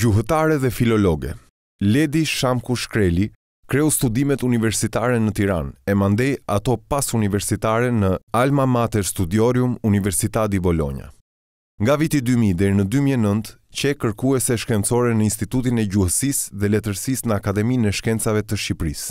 Gjuhëtare dhe filologe Ledi Shamku Shkreli kreu studimet universitare në Tiran e mandej ato pas universitare në Alma Mater Studiorium Universitati Bologna. Nga viti 2000 dhe në 2009, qe kërkuese shkencore në Institutin e Gjuhësis dhe Letërsis në Akademi në Shkencave të Shqipëris.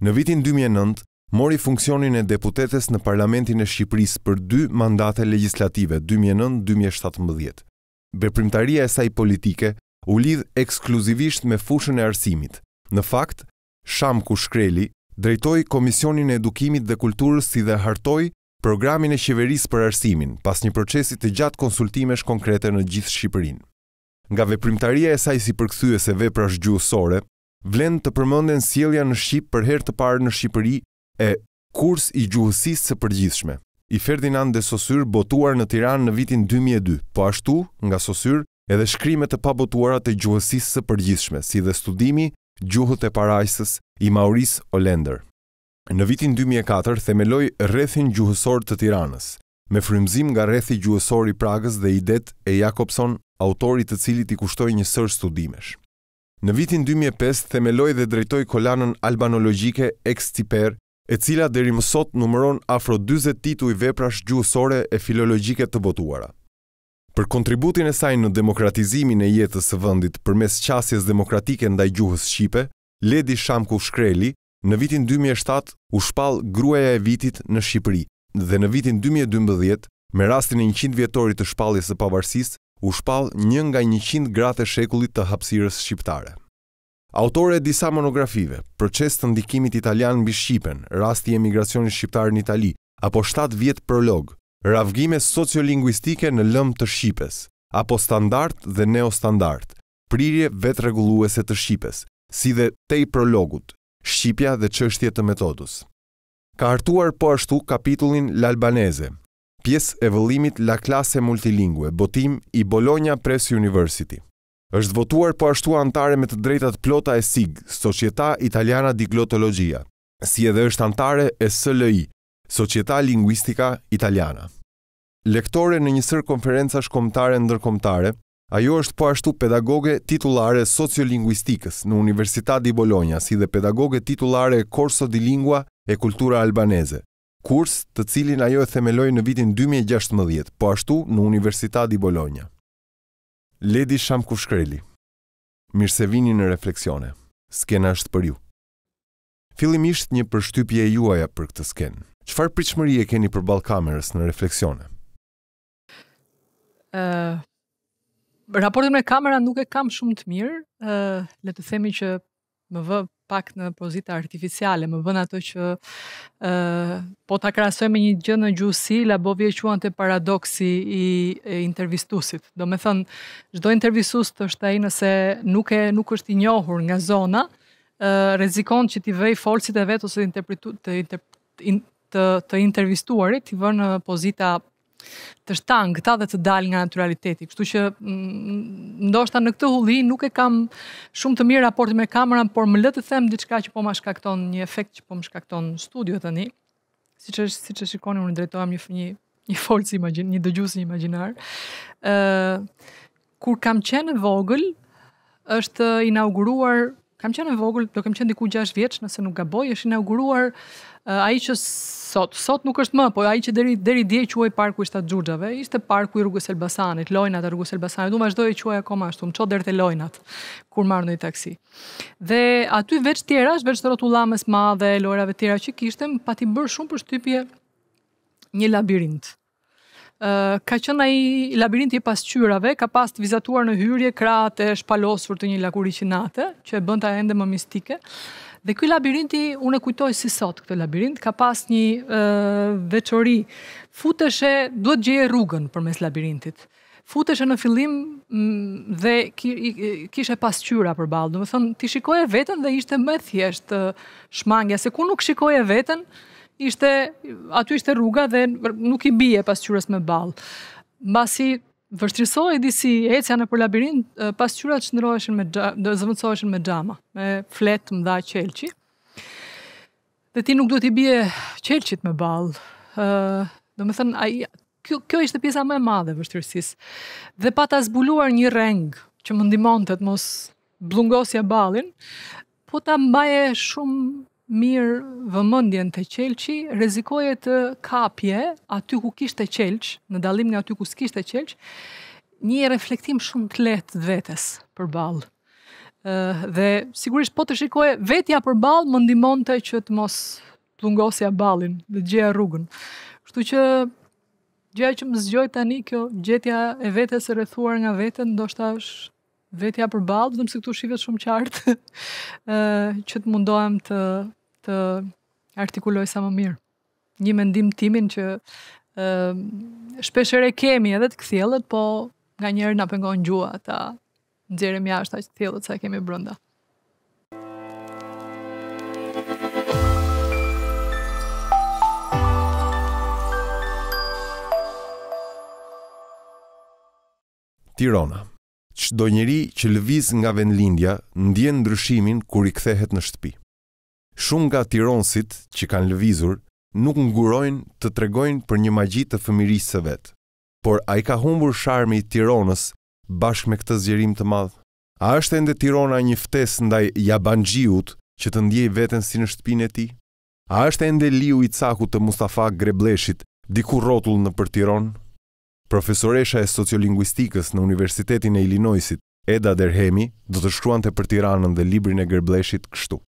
Në vitin 2009, mori funksionin e deputetes në Parlamentin e Shqipëris për dy mandate legislative 2009-2017. Beprimtaria e saj politike u lidh ekskluzivisht me fushën e arsimit. Në fakt, Shamku Shkreli drejtoi Komisionin e Edukimit dhe Kulturës si dhe hartoi programin e qeverisë për arsimin pas një procesi të gjatë konsultimesh konkrete në gjithë Shqipërinë. Nga veprimtaria e saj si përkthyese veprash gjuhësore, vlen të përmenden sjellja në Shqip për herë të parë në Shqipëri e Kurs i Gjuhësisë së Përgjithshme i Ferdinand de Saussure botuar në Tiranë në vitin 2002. Po ashtu, nga Saussure edhe shkrimet e pabotuara të gjuhësisë së përgjithshme, si dhe studimi gjuhët e parajsës i Maurice Olender. Në vitin 2004 themeloi rrethin gjuhësor të Tiranës, me frymzim nga rrethi gjuhësor i Pragës dhe idet e Jakobson, autori të cilit i kushtoi një sër studimesh. Në vitin 2005 themeloi dhe drejtoi kolanën albanologjike Extiper, e cila deri më sot numëron afro 40 tituj veprash gjuhësore e filologjike të botuara për kontributin e saj në demokratizimin e jetës së vendit përmes qasjes demokratike ndaj gjuhës shqipe, Ledi Shamku Shkreli në vitin 2007 u shpall gruaja e vitit në Shqipëri dhe në vitin 2012 me rastin e 100 vjetorit të shpalljes së pavarësisë u shpall një nga 100 gratë e shekullit të hapësirës shqiptare. Autore e disa monografive, Proces të ndikimit italian mbi Shqipen, Rasti i emigracionit shqiptar në Itali apo 7 vjet prolog, Ravgime sociolinguistike në lëm të Shqipes, apo standart dhe neostandart, prirje vetë reguluese të Shqipes, si dhe te i prologut, Shqipja dhe qështje të metodus. Ka hartuar po ashtu kapitullin Lalbaneze, pjesë e vëllimit la klase multilingue, botim i Bologna Press University. Êshtë votuar po ashtu antare me të drejtat plota e SIG, Societa Italiana Diglotologia, si edhe është antare e SLI, Societa Linguistica Italiana. Lektore në një sër konferenca shkomtare ndërkomtare, ajo është po ashtu pedagoge titullare sociolinguistikës në Universitat i Bologna, si dhe pedagoge titullare e Corso di Lingua e Kultura Albaneze, kurs të cilin ajo e themeloi në vitin 2016, po ashtu në Universitat i Bologna. Ledi Shamkushkreli. Mirë se vini në refleksione. Skena është për ju. Fillimisht një përshtypje e juaja për këtë skenë. Qëfar pritëshmëri e keni për balë kamerës në refleksione? Uh, raportin me kamera nuk e kam shumë të mirë, uh, le të themi që më vë pak në pozita artificiale, më vën ato që uh, po ta krasoj me një gjë në gjusi, la bo vje të paradoksi i, e intervistusit. Do me thënë, gjdo intervistus të është nëse nuk, e, nuk është i njohur nga zona, uh, rezikon që ti vej folësit e vetë ose të interpretu, të interpretu, të të intervistuarit i vënë në uh, pozita të shtangë t'a dhe të dalë nga naturaliteti. Kështu që mm, ndoshta në këtë hulli nuk e kam shumë të mirë raporti me kameran, por më le të them diçka që po më shkakton një efekt që po më shkakton studio tani. Siç është siç e shikoni unë drejtohem një një një folc imagjin, një dëgjues imagjinar. ë uh, kur kam qenë vogël është inauguruar kam qenë e vogël, do kem qenë diku 6 vjeç, nëse nuk gaboj, është inauguruar uh, ai që sot, sot nuk është më, po ai që deri deri dje quhej parku i Shtat Xhurxhave, ishte parku i rrugës Elbasanit, lojnat e rrugës Elbasanit, do vazhdoi të quhej akoma ashtu, më çon deri te lojnat kur marr ndonjë taksi. Dhe aty veç tjera, veç rrotullamës madhe, lojrave të tjera që kishte, pati bër shumë përshtypje një labirint. Ëh, ka qenë ai labirinti i pasqyrave, ka pas të vizatuar në hyrje krate, shpalosur të një lakuri që që e bënte ende më mistike. Dhe ky labirinti unë e kujtoj si sot këtë labirint, ka pas një veçori. Futeshe duhet gjeje rrugën përmes labirintit. Futeshe në fillim dhe kishe pasqyra përballë. Do të thonë ti shikoje veten dhe ishte më thjesht shmangja se ku nuk shikoje veten ishte, aty ishte rruga dhe nuk i bije pas qyres me balë. Masi vërtrisoj di si ecja në për labirin, pas të me gjama, dhe me gjama, me fletë më dha qelqi. Dhe ti nuk duhet i bije qelqit me balë. Dhe me thënë, Kjo, kjo ishte pjesa më e madhe vështërësis. Dhe pa ta zbuluar një rengë që më ndimon të të mos blungosja balin, po ta mbaje shumë mirë vëmëndjen të qelqi, rezikoje të kapje aty ku kishtë të qelq, në dalim nga aty ku s'kishtë të qelq, një reflektim shumë të letë dhe vetës për balë. Dhe sigurisht po të shikoje, vetja për balë më ndimon të që të mos plungosja balin dhe gjeja rrugën. Shtu që gjeja që më zgjoj tani kjo, gjetja e vetës e rrethuar nga vetën, do shta është vetja për balë, dhe mësë këtu shivet shumë qartë, që të mundohem të, të artikuloj sa më mirë. Një mendim timin që ë uh, shpeshherë kemi edhe të kthjellët, po nganjëherë na pengon gjua ta nxjerrim jashtë atë kthjellët sa kemi brenda. Tirana. Çdo njeri që lëviz nga vendlindja ndjen ndryshimin kur i kthehet në shtëpi. Shumë nga tironsit që kanë lëvizur nuk ngurojnë të tregojnë për një magji të fëmirisë së vet. Por ai ka humbur sharmin e Tironës bashkë me këtë zgjerim të madh. A është ende Tirana një ftesë ndaj Jabanxhiut që të ndjej veten si në shtëpinë e tij? A është ende liu i caku të Mustafa Grebleshit, diku rotull në për Tiron? Profesoresha e sociolinguistikës në Universitetin e Illinoisit, Eda Derhemi, do të shkruan të për Tiranën dhe librin e Grebleshit kështu.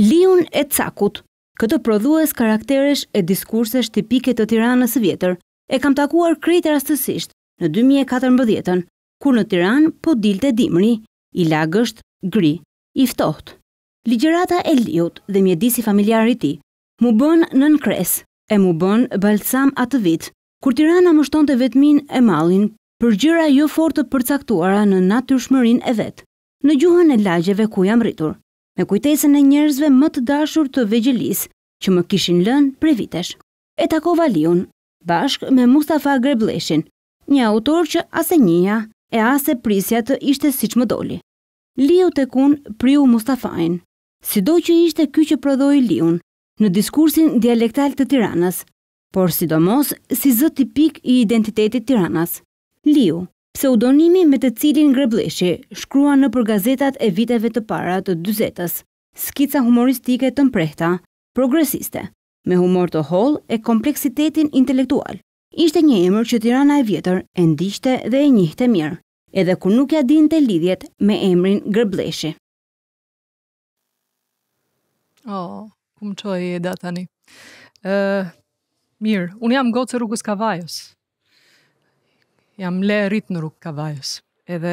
Liun e Cakut, këtë prodhues karakteresh e diskurse shtipike të tiranës së vjetër, e kam takuar krejtë rastësisht në 2014-ën, kur në tiranë po dilte dimri, i lagësht, gri, i ftoht. Ligerata e liut dhe mjedisi familjarit ti, mu bën në nkres kres, e mu bën balsam atë vit, kur tirana më shton të vetmin e malin, për gjyra jo fortë përcaktuara në natyrshmërin e vetë, në gjuhën e lagjeve ku jam rritur me kujtesën e njerëzve më të dashur të vegjelis, që më kishin lënë pre vitesh. E takova Liun, bashkë me Mustafa Grebleshin, një autor që ase njëja e ase prisja të ishte si që më doli. Liu të kun priu Mustafajnë, si do që ishte ky që prodhoi Liun, në diskursin dialektal të tiranës, por sidomos si zë tipik i identitetit tiranës. Liu, pseudonimi me të cilin Grebleshi shkrua në për gazetat e viteve të para të dyzetës, skica humoristike të mprehta, progresiste, me humor të hol e kompleksitetin intelektual. Ishte një emër që tirana e vjetër e ndishte dhe e njihte mirë, edhe kur nuk ja din të lidjet me emrin Grebleshi. O, oh, këmë qoj e datani. Uh, mirë, unë jam gocë rrugës kavajës jam le rrit në rrugë kavajës, edhe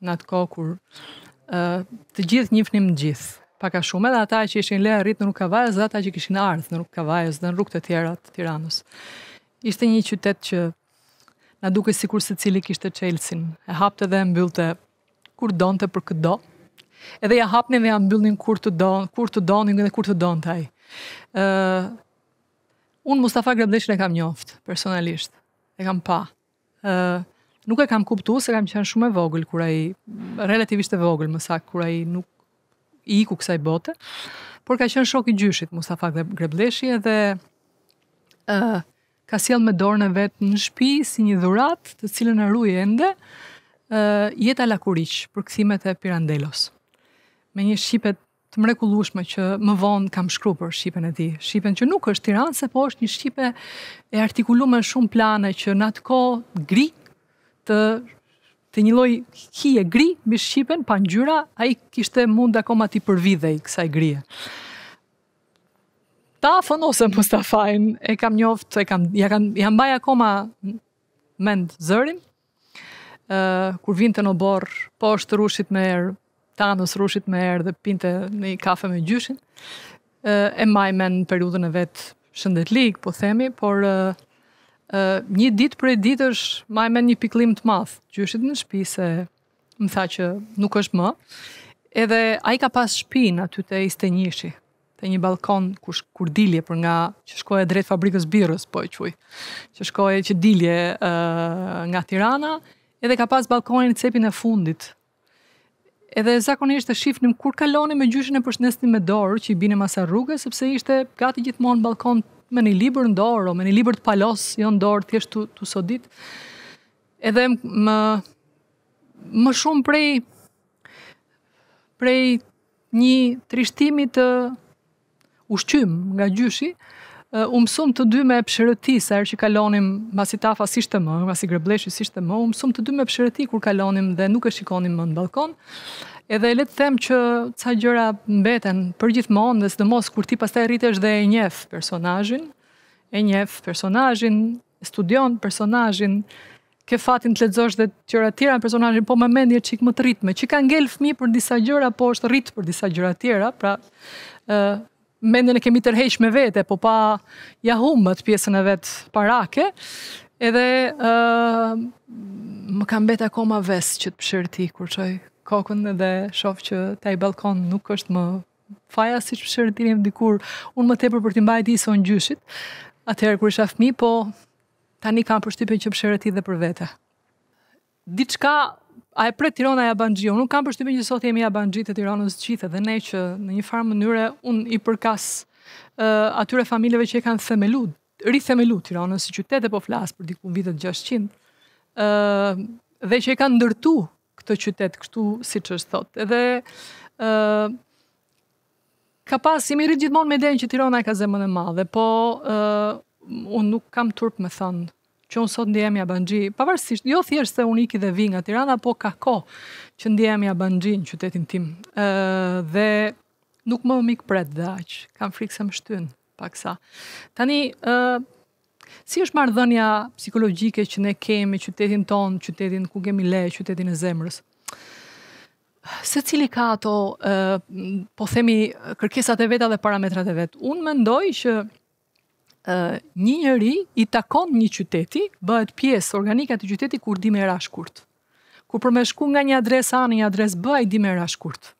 në atë kohë kur uh, të gjithë njifnim në gjithë, paka shumë edhe ata që ishin le rrit në rrugë kavajës dhe ata që kishin ardhë në rrugë kavajës dhe në rrugë të tjera të tiranës. Ishte një qytet që na duke si kur se cili kishte qelsin, e hapte dhe e mbyllte kur donte për këtë do, edhe ja hapnin dhe ja mbyllin kur të donë, kur të donin dhe kur të donë taj. Uh, unë Mustafa Grebleshin e kam njoftë, personalisht, e kam pa nuk e kam kuptu se kam qenë shumë e vogël kur ai relativisht e vogël më sa kur ai nuk i iku kësaj bote, por ka qenë shok i gjyshit Mustafa Grebleshi edhe ë ka sjell me dorën e vet në shtëpi si një dhurat, të cilën e ruaj ende ë jeta Lakuriq për kësimet e Pirandelos. Me një shipet të mrekullueshme që më vonë kam shkruar për shipën e tij. Shipën që nuk është Tiranë, se po është një shipë e artikuluar shumë plane që në atë kohë gri të të një lloj hije gri me shipën pa ngjyra, ai kishte mund akoma ti përvidhej kësaj grije. Ta fëno se e kam njoftë, e kam ja kam ja mbaj akoma mend zërin. Ë uh, kur vinte në Oborr, është rushit me er, tanës rushit me erë dhe pinte një kafe me gjyshin. E maj men në periudën e vetë shëndetlik, po themi, por një ditë për e ditë është maj një piklim të mathë, gjyshit në shpi se më tha që nuk është më, edhe a i ka pas shpi në aty të ishte njëshi, të një balkon kush, kur dilje për nga që shkoje drejt fabrikës birës, po e quj, që shkoje që dilje nga Tirana, edhe ka pas balkonin cepin e fundit, edhe zakonisht të shifnim kur kaloni me gjyshin e përshnesnim me dorë që i bine masa rrugës, sepse ishte gati gjithmonë balkon me një libër në dorë, o me një libër të palos, jo në dorë, thjesht të, sodit. Edhe më, më shumë prej prej një trishtimi të ushqym nga gjyshi, u mësum të dy me pshërëti sa erë që kalonim mbasi tafa si shtë më, mbasi grebleshi si shtë më, u mësum të dy me pshërëti kur kalonim dhe nuk e shikonim më në balkon, edhe le të them që ca gjëra mbeten për gjithmonë dhe së mos kur ti pas taj rritesh dhe e njef personajin, e njef personajin, studion personajin, ke fatin të ledzosh dhe tjera tjera në personajin, po me mendje që ikë më të rritme, që ka ngell fmi për disa gjëra, po është rrit për disa gjëra tjera, pra, mendën e kemi tërhesh me vete, po pa ja pjesën e vetë parake, edhe uh, më kam betë akoma vesë që të pëshirë ti, kur qoj kokën dhe shofë që taj balkon nuk është më faja si që pëshirë ti dikur, unë më tepër për të mbajt i son gjyshit, atëherë kur isha fëmi, po tani kam përshtypjen që pëshirë ti dhe për vete. Diçka a e pret Tirana ja Banxhiu. Unë kam përshtypjen që sot jemi ja Banxhi të Tiranës gjithë dhe ne që në një farë mënyrë un i përkas uh, atyre familjeve që e kanë themelu, rithemelu Tiranën si qytet dhe po flas për diku vitet 600. ë uh, dhe që e kanë ndërtu këtë qytet këtu siç është thotë. Edhe ë uh, ka pas i gjithmonë me denë që Tirana e ka zemën e madhe, po uh, unë nuk kam turp me thëndë që unë sot ndihem ja banxhi, pavarësisht, jo thjesht se unë iki dhe vi nga Tirana, po ka kohë, që ndihem ja bëngji në qytetin tim. Uh, dhe nuk më mikë pret dhe aqë, kam frikë se më shtynë paksa. Tani, uh, si është mardhënja psikologjike që ne kemi qytetin tonë, qytetin ku kemi le, qytetin e zemrës? Se cili ka ato, ë, po themi, kërkesat e veta dhe parametrat e vetë? Unë mendoj që një njëri i takon një qyteti, bëhet pjesë organika të qyteti kur di me rashkurt. Kur për me shku nga një adres A në një adres B, i di me rashkurt.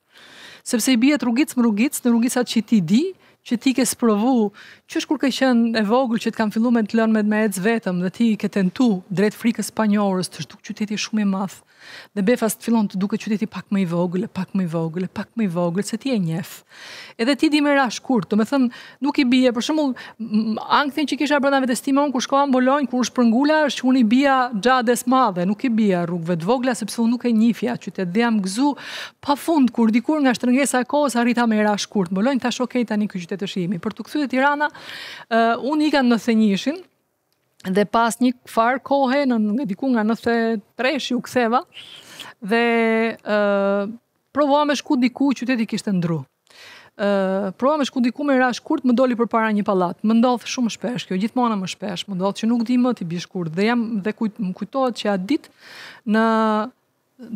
Sepse i bjetë rrugitës më rrugitës në rrugisat që ti di, që ti ke sprovu, që është kur ke qenë e voglë që të kam fillu me të lënë me të me vetëm dhe ti ke tentu drejt frikës panjorës të shtu qyteti shumë i mathë. Dhe befas të fillon të duke qyteti pak më i vogël, pak më i vogël, pak më i vogël se ti e njeh. Edhe ti di me rash kurt, do të thënë, nuk i bie, për shembull, angthin që kisha brenda vetes time un kur shkoja në kur shpërngula, është unë i bija xhades madhe, nuk i bia rrugëve të vogla sepse unë nuk e njihja qytet. Dhe jam gzu pafund kur dikur nga shtrëngesa e kohës arrita më rash kurt. Në Bolonj thash, tani ky qytet Për të kthyer Tirana, uh, unë ika në Thenjishin, dhe pas një far kohe në nga diku nga 93 shi u ktheva dhe ë uh, provova me shku diku qyteti kishte ndru. ë uh, provova me shku diku me rash kurt më doli përpara një pallat. Më ndodh shumë shpesh kjo, gjithmonë më shpesh. Më ndodh që nuk di më ti bish kurt dhe jam dhe kujt më kujtohet që a ditë në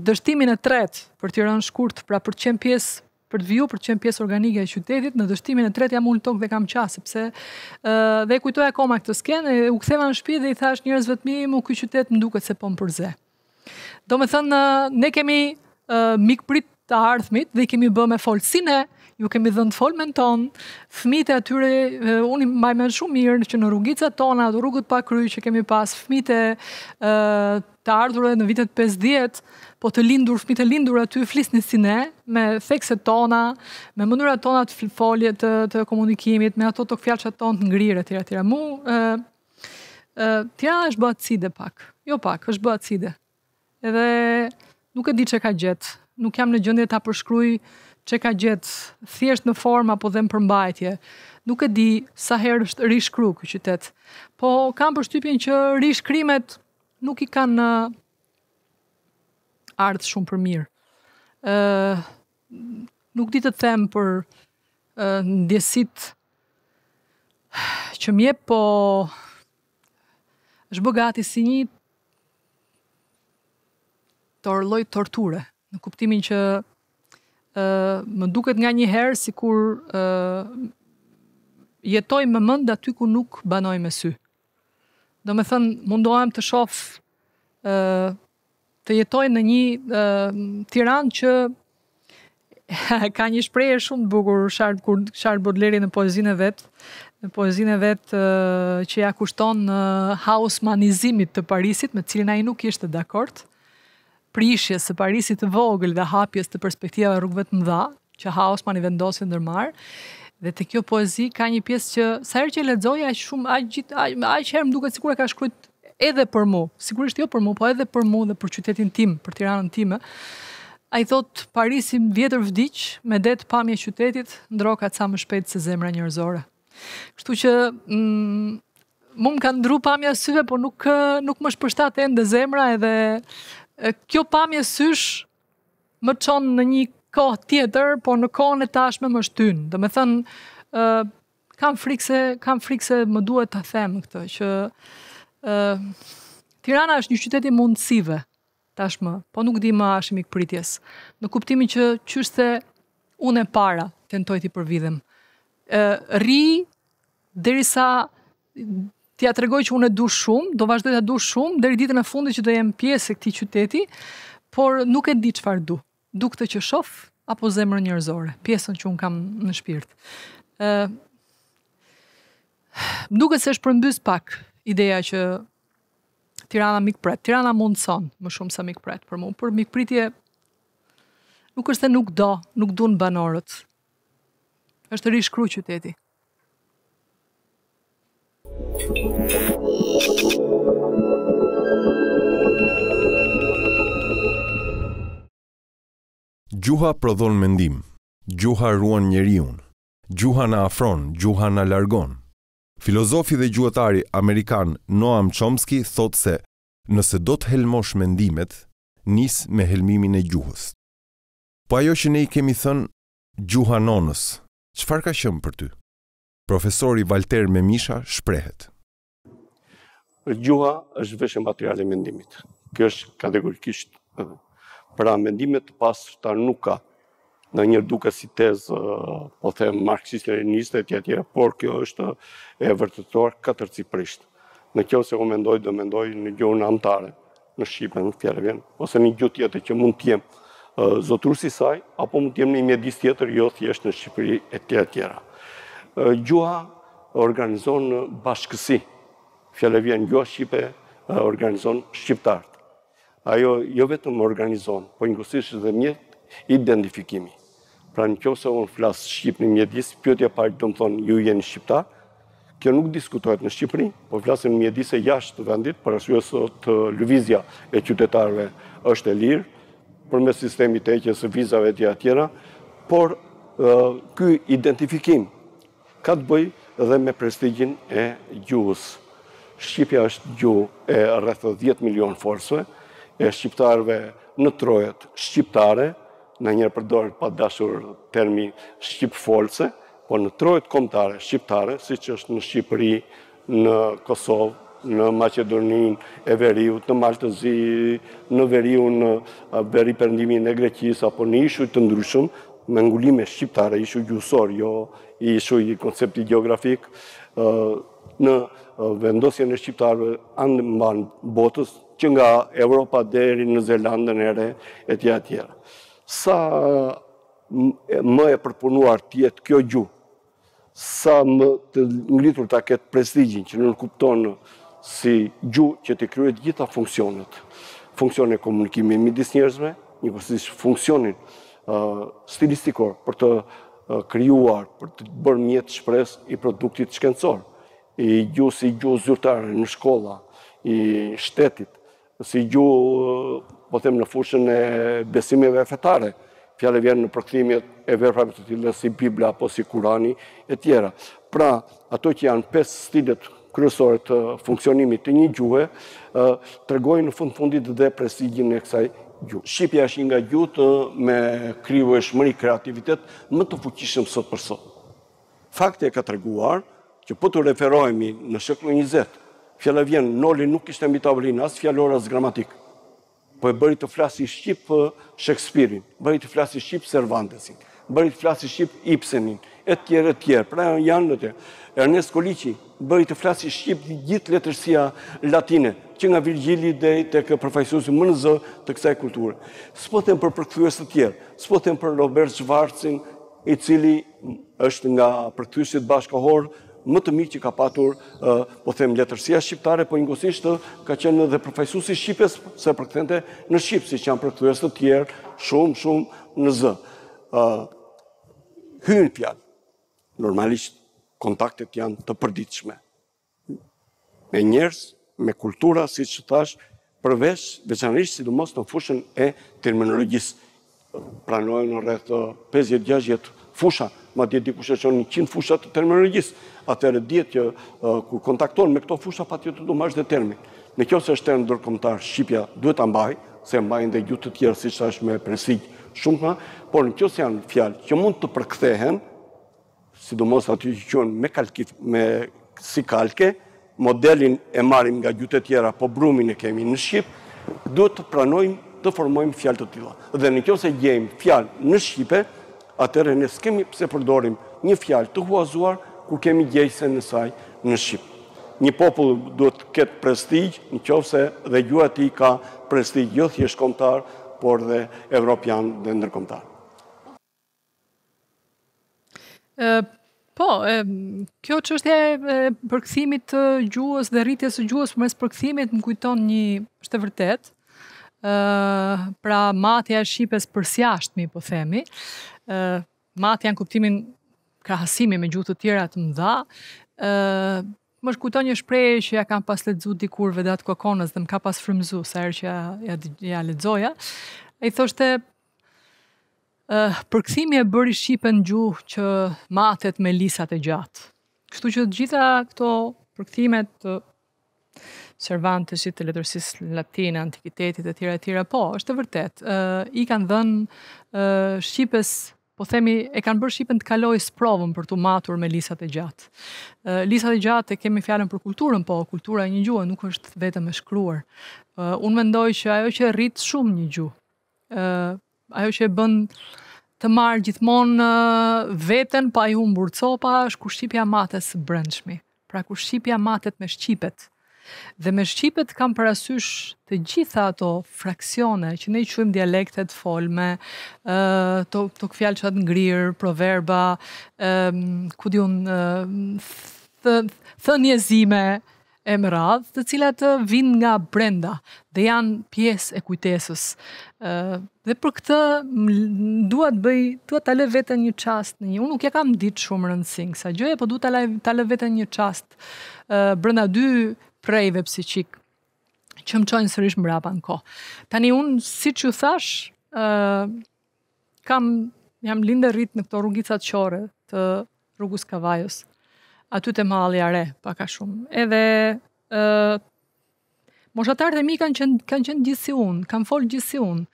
dështimin e tretë për Tiranë shkurt, pra për të qenë pjesë për të viju për të qenë pjesë organike e qytetit në dështimin e tretja mund tokë dhe kam qasë, sepse uh, dhe kujtoj akoma këtë skenë, u ktheva në shtëpi dhe i thash njërës mi mu këj qytet më duket se po më përze. Do me thënë, ne kemi uh, mikprit të ardhmit dhe i kemi bë me folësine, ju kemi dhënë të folmen tonë, fmite atyre, unë i majmen shumë mirë që në rrugitës tona, rrugët pa kry që kemi pas, fmite uh, të ardhure në vitet 50, po të lindur, fmi të lindur aty, flisni si ne, me fekse tona, me mënyra tona të folje të, të komunikimit, me ato të këfjallë tonë të ngrirë, tira, tira. Mu, uh, uh, Tirana është bëhatë cide pak, jo pak, është bëhatë cide. Edhe nuk e di që ka gjetë, nuk jam në gjëndje ta përshkruj që ka gjetë thjesht në forma apo dhe në përmbajtje. Nuk e di sa herë është rishkru kë qytet. Po kam përshtypjen që rishkrimet nuk i kanë ardhë shumë për mirë. Uh, nuk di të them për uh, ndjesit që mje, po është bëgati si një të orloj torture, në kuptimin që uh, më duket nga një herë si kur uh, jetoj me mënd aty ku nuk banoj me sy. Do me thënë, mundohem të shofë uh, të jetoj në një uh, tiran që ka një shpreje shumë të bukur Charles, kur, Baudelaire në poezinë e vetë, në poezinë e vetë uh, që ja kushton në uh, hausmanizimit të Parisit, me cilin a i nuk ishte dakort, prishjes së Parisit të vogël dhe hapjes të perspektivave rrugëve të mëdha, që hausman i vendosin ndërmarr, Dhe te kjo poezi ka një pjesë që sa herë që lexoj aq shumë aq aq herë më duket sikur e ka shkruar edhe për mu, sigurisht jo për mu, po edhe për mu dhe për qytetin tim, për tiranën time, a i thotë Parisim vjetër vdic, me detë pamje qytetit, ndroka ca më shpetë se zemra njërzore. Kështu që mm, mu më kanë ndru pamja syve, po nuk, nuk më shpështat e ndë zemra edhe kjo pamje sysh më qonë në një kohë tjetër, po në kohën e tashme më shtynë. Dhe me thënë, kam frikse, kam frikse më duhet të themë këtë, që Tirana është një qytet i mundësive tashmë, po nuk di më është mikë pritjes. Në kuptimin që qyshte unë e para tentoj për vidhem. Ri, rri derisa Ti ja tregoj që unë e du shumë, do vazhdoj ta du shumë deri ditën e fundit që do jem pjesë e këtij qyteti, por nuk e di çfarë du. Du këtë që shof apo zemrën njerëzore, pjesën që un kam në shpirt. Nuk e se është përmbys pak ideja që Tirana mikpret, Tirana mundson më shumë se mikpret për mua, por mikpritje nuk është se nuk do, nuk duan banorët. Është rishkru qyteti. Gjuha prodhon mendim. Gjuha ruan njeriun. Gjuha na afron, gjuha na largon. Filozofi dhe gjuhëtari Amerikan Noam Chomsky thot se nëse do të helmosh mendimet, nis me helmimin e gjuhës. Po ajo që ne i kemi thënë gjuha nonës, qëfar ka shëmë për ty? Profesori Valter Memisha shprehet. Gjuha është veshë material e mendimit. Kjo është kategorikisht. Pra mendimet pas të nuk ka në një duke si tez, po them, marxiste, leniste, tja tjera, por kjo është e vërtetuar katër ciprisht. Në kjo se o mendoj, do mendoj në gjurë në antare, në Shqipën, në fjerë ose një gjutë tjetër që mund t'jem zotur si saj, apo mund t'jem një mjedis tjetër, jo thjesht në Shqipëri e tjera tjera. Gjua organizon bashkësi, fjerë vjen, gjua Shqipe organizon shqiptartë. Ajo jo vetëm organizon, po një dhe mjetë identifikimi. Pra në kjo se unë flasë Shqipë në mjedis, pjotja parë të më thonë ju jeni Shqipta, kjo nuk diskutohet në Shqipëri, po flasë në mjedis e jashtë të vendit, për është jësë të lëvizja e qytetarve është e lirë, për me sistemi të eqës e vizave të atjera, por kjo identifikim ka të bëj dhe me prestigjin e gjuhës. Shqipja është gjuhë e rrëthë 10 milion forësve, e shqiptarve në trojet shqiptare, në njërë përdojrë pa dashur termi Shqipë folëse, por në trojtë komtare Shqiptare, si që është në Shqipëri, në Kosovë, në Macedonin e Veriut, në Maltëzi, në Veriu, në Veri përndimin e Greqis, apo në ishu të ndryshëm, me ngullime Shqiptare, ishu gjusor, jo ishu i koncepti geografik, në vendosjen e Shqiptarve andë mban botës, që nga Europa deri në Zelandën ere, e tja tjera. tjera sa më e përpunuar tjetë kjo gju, sa më të ngritur të aketë prestigjin që nën kuptonë si gju që të kryet gjitha funksionet. e komunikimi mi disë njerëzme, një përstisht funksionin stilistikor për të kryuar, për të bërë mjetë shpres i produktit shkencor, i gju si gju zyrtare në shkolla, i shtetit, si gju po them në fushën e besimeve fetare, fjale vjenë në përkrimjet e verëfrave të tjilë si Biblia apo si Kurani e tjera. Pra, ato që janë pes stilet kryesore të funksionimit të një gjuhe, të regojnë në fund fundit dhe presigjin e kësaj gjuhë. Shqipja është nga gjuhë me kryu e shmëri kreativitet më të fuqishëm sot për sot. Fakte e ka të reguar që po të referojemi në shëklu 20, fjale vjenë, noli nuk ishte mbi tavlinë, asë fjallora gramatikë po e bëri të flasë i Shqip eh, Shakespeare-in, bëri të flasë i Shqip Cervantes-in, bëri të flasë i Shqip Ibsen-in, e tjerë, e tjerë. Pra janë në të Ernest Kolici, bëri të flasë i Shqip gjithë letërsia latine, që nga Virgili dhe të këpërfajsusi më në zë të kësaj kulturë. Së po për përkëthyës të tjerë, së po për Robert Zvartësin, i cili është nga përkëthyësit bashkohorë më të mirë që ka patur, po them, letërsia shqiptare, po ingosishtë ka qenë dhe përfajsu si shqipes, se për këtente në Shqipë, si që janë për të të tjerë, shumë, shumë në zë. Hynë fjallë, normalisht kontaktet janë të përdiqme. Me njerës, me kultura, si që thash, përvesh, veçanërisht si du mos fushën e terminologjisë. Pranojnë në rrethë 50-60 fusha ma dje dikush e qënë një 100 fushat të terminologjisë, atërë djetë që uh, ku kontaktonë me këto fusha, pa tjetë du është dhe termin. Në kjo se është termin dërkomtar, Shqipja duhet të mbaj, se mbajnë dhe gjutë të tjerë, si që është me presig shumë ma, por në kjo se janë fjalë që mund të përkthehen, sidomos aty që qënë me, me si kalke, modelin e marim nga gjutë të tjera, po brumin e kemi në Shqip, duhet të pranojmë të formojmë fjalë të tila. Dhe në kjo se gjejmë fjalë në Shqipë, atërë në s'kemi pëse përdorim një fjalë të huazuar, ku kemi gjejse nësaj në Shqipë. Një popull duhet këtë prestigjë, në qovë se dhe gjua ti ka prestigjë jo thjeshtkomtar, por dhe evropian dhe ndërkomtar. Po, kjo që është e përkësimit të gjuës dhe rritjes të gjuës për mes më kujton një është e vërtet, pra matja e Shqipës për si mi po themi, matë janë kuptimin krahësimi me gjutë të tjera të mëdha, më shkuto një shprejë që ja kam pas ledzu dikur vedat kua konës dhe më ka pas frëmzu sa erë që ja, ja, ja ledzoja, e i thoshte e përkësimi e bëri shqipën gjuhë që matët me lisat e gjatë. Kështu që gjitha këto përkësimet të servantësit të letërsis Latina, antikitetit e tjera e tjera, po, është të vërtet, i kanë dhenë shqipës po themi e kanë bërë shipën të kalojë sprovën për të matur me lisat e gjatë. Lisat e gjatë e kemi fjalën për kulturën, po kultura e një gjuë nuk është vetëm e shkruar. Unë mendoj që ajo që rrit shumë një gjuhë, ajo që e bën të marr gjithmonë veten pa i humbur copa është kushtipja matës së brendshme. Pra kushtipja matet me shqipet. Dhe me Shqipet kam parasysh të gjitha ato fraksione që ne i quim dialektet folme, të, të këfjallë që atë ngrirë, proverba, këtë ju në thë, thë e më radhë, të cilat të vinë nga brenda dhe janë pjesë e kujtesës. Dhe për këtë duat bëj, duat të le vetën një qast një. Unë nuk ja kam ditë shumë rëndësing, sa gjëje, po duat të le vetën një qast një. Uh, brenda dy prejve psikik që më qojnë sërish mbrapa në kohë. Tani unë, si që thash, uh, kam, jam linde rritë në këto rrugicat qore të rrugus Kavajos, aty të mali are, paka shumë. Edhe uh, Moshatarët e mi kanë qenë, kanë gjithë si unë, kanë folë gjithë si unë.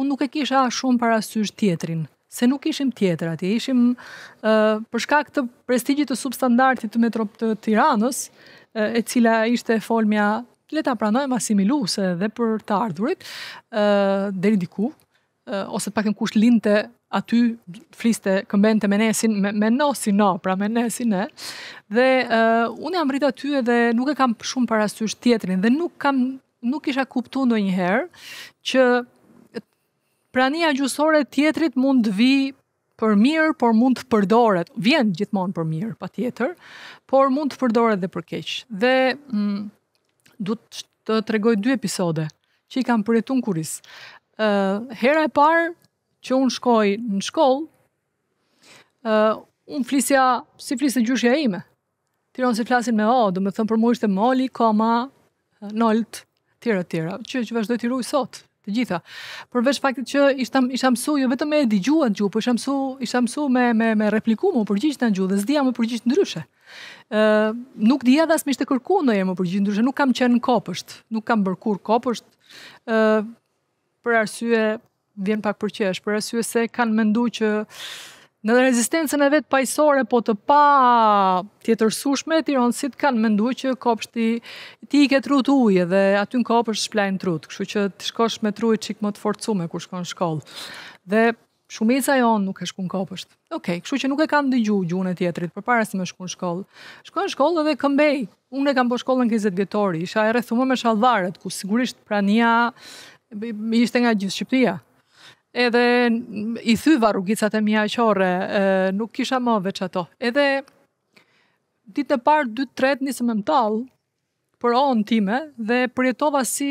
Unë nuk e kisha shumë para parasysh tjetrin, se nuk ishim tjetër atje, ishim uh, përshka këtë prestigjit të substandartit të metrop të tiranës, e cila ishte folmja, le ta pranojmë asimiluese dhe për të ardhurit, ë deri diku, ose pak më kush linte aty fliste këmbente me nesin, me, me no si no, pra me nesin ne. dhe uh, unë jam rritë aty dhe nuk e kam shumë parasysh teatrin tjetrin, dhe nuk, kam, nuk isha kuptu në që prania gjusore tjetrit mund të vi për mirë, por mund të përdoret, vjen gjithmonë për mirë, pa tjetër, por mund të përdore dhe për keq. Dhe mm, du të të tregoj dy episode që i kam përjetun kuris. Uh, hera e parë që unë shkoj në shkollë, uh, unë flisja, si flisë gjushja ime, tiron si flasin me o, oh, do me thëmë për mua ishte moli, koma, nolt, tjera, tjera, që që vazhdoi t'i rujë sot, të gjitha. Përveç faktit që isha isha mësu jo vetëm me dëgjua gjuhë, por isha mësu isha mësu me me me replikum u përgjigjta në gjuhë dhe s'dija më përgjigj ndryshe. Ë, uh, nuk dija dhe as më ishte kërkuar ndonjë më përgjigj ndryshe, nuk kam qenë kopësht, nuk kam bër kur kopësht. Ë, uh, për arsye vjen pak përqesh, për arsye se kanë menduar që uh, në rezistencën e vetë pajësore, po të pa tjetërsushme, tironësit kanë mendu që kopshti ti i ke trut ujë dhe aty në kopë është shplajnë trut, kështu që të shkosh me trut qik më të forcume kur shkon shkollë. Dhe Shumica jonë nuk e shku në Okej, këshu që nuk e kanë dëgju gjuhën e tjetërit për para si me shku shkollë. Shku shkollë dhe këmbej. Unë e kam po shkollën në 20 vjetori, isha e rethume me shalvarët, ku sigurisht prania ishte nga gjithë Shqiptia edhe i thyva rrugicat e mija qore, e, nuk kisha më veç ato. Edhe ditë e parë, dytë, tretë, njësë më më talë, për onë time, dhe përjetova si,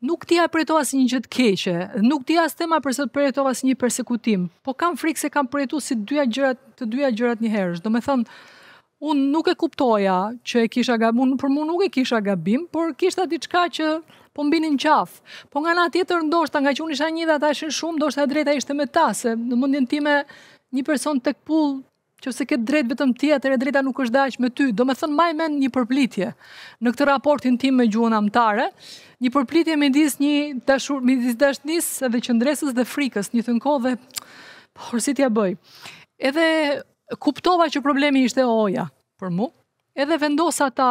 nuk tia përjetova si një gjithë keqe, nuk tia s'tema tema përse të përjetova si një persekutim, po kam frikë se kam përjetu si dyja gjërat, të dyja gjërat një herës, do me thënë, Unë nuk e kuptoja që e kisha gabim, unë për mu nuk e kisha gabim, por kishta diçka që po mbinin qaf. Po nga nga tjetër ndoshta, nga që unë isha një dhe ata ishin shumë, ndoshta drejta ishte me ta, se në mundin time një person të këpull, që se këtë drejt vetëm tjetër e drejta nuk është dash me ty, do me thënë maj men një përplitje në këtë raportin tim me gjuhën amtare, një përplitje me disë një dashur, me disë dashnis edhe qëndresës dhe frikës, një thënë kohë dhe, por si tja bëj. Edhe kuptova që problemi ishte oja për mu, edhe vendosa ta,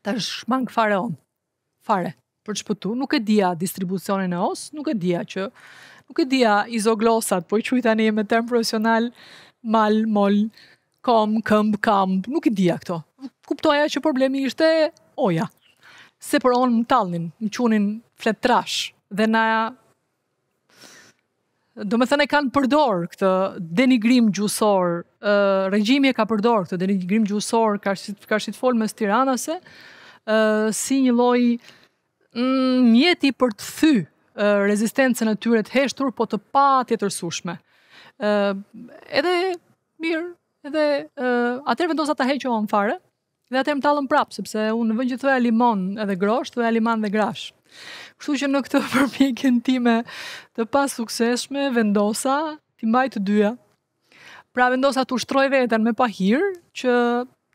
ta shmang fare për çpëtu, nuk e dija distribucionin e os, nuk e dija që nuk e dija izoglosat, po i quaj tani me term profesional mal mol kom këmb kamb, nuk e dija këto. Kuptoja që problemi ishte oja. Se për on më tallnin, më qunin fletrash dhe na do me thënë e kanë përdor këtë denigrim gjusor, uh, regjimi e ka përdor këtë denigrim gjusor, ka shqit, ka shqit mes tiranase, si një loj mm, mjeti për të thy uh, rezistencën e të heshtur, po të pa të të rësushme. Uh, edhe mirë, edhe uh, atërë vendosat të heqë o në fare, dhe atërë më talën prapë, sepse unë në vëngjë të thua e limon edhe grosh, thua e liman dhe grash. Kështu që në këtë përpjekjen time të pa sukseshme, vendosa të mbaj të dyja. Pra vendosa të ushtroj veten me pahirë që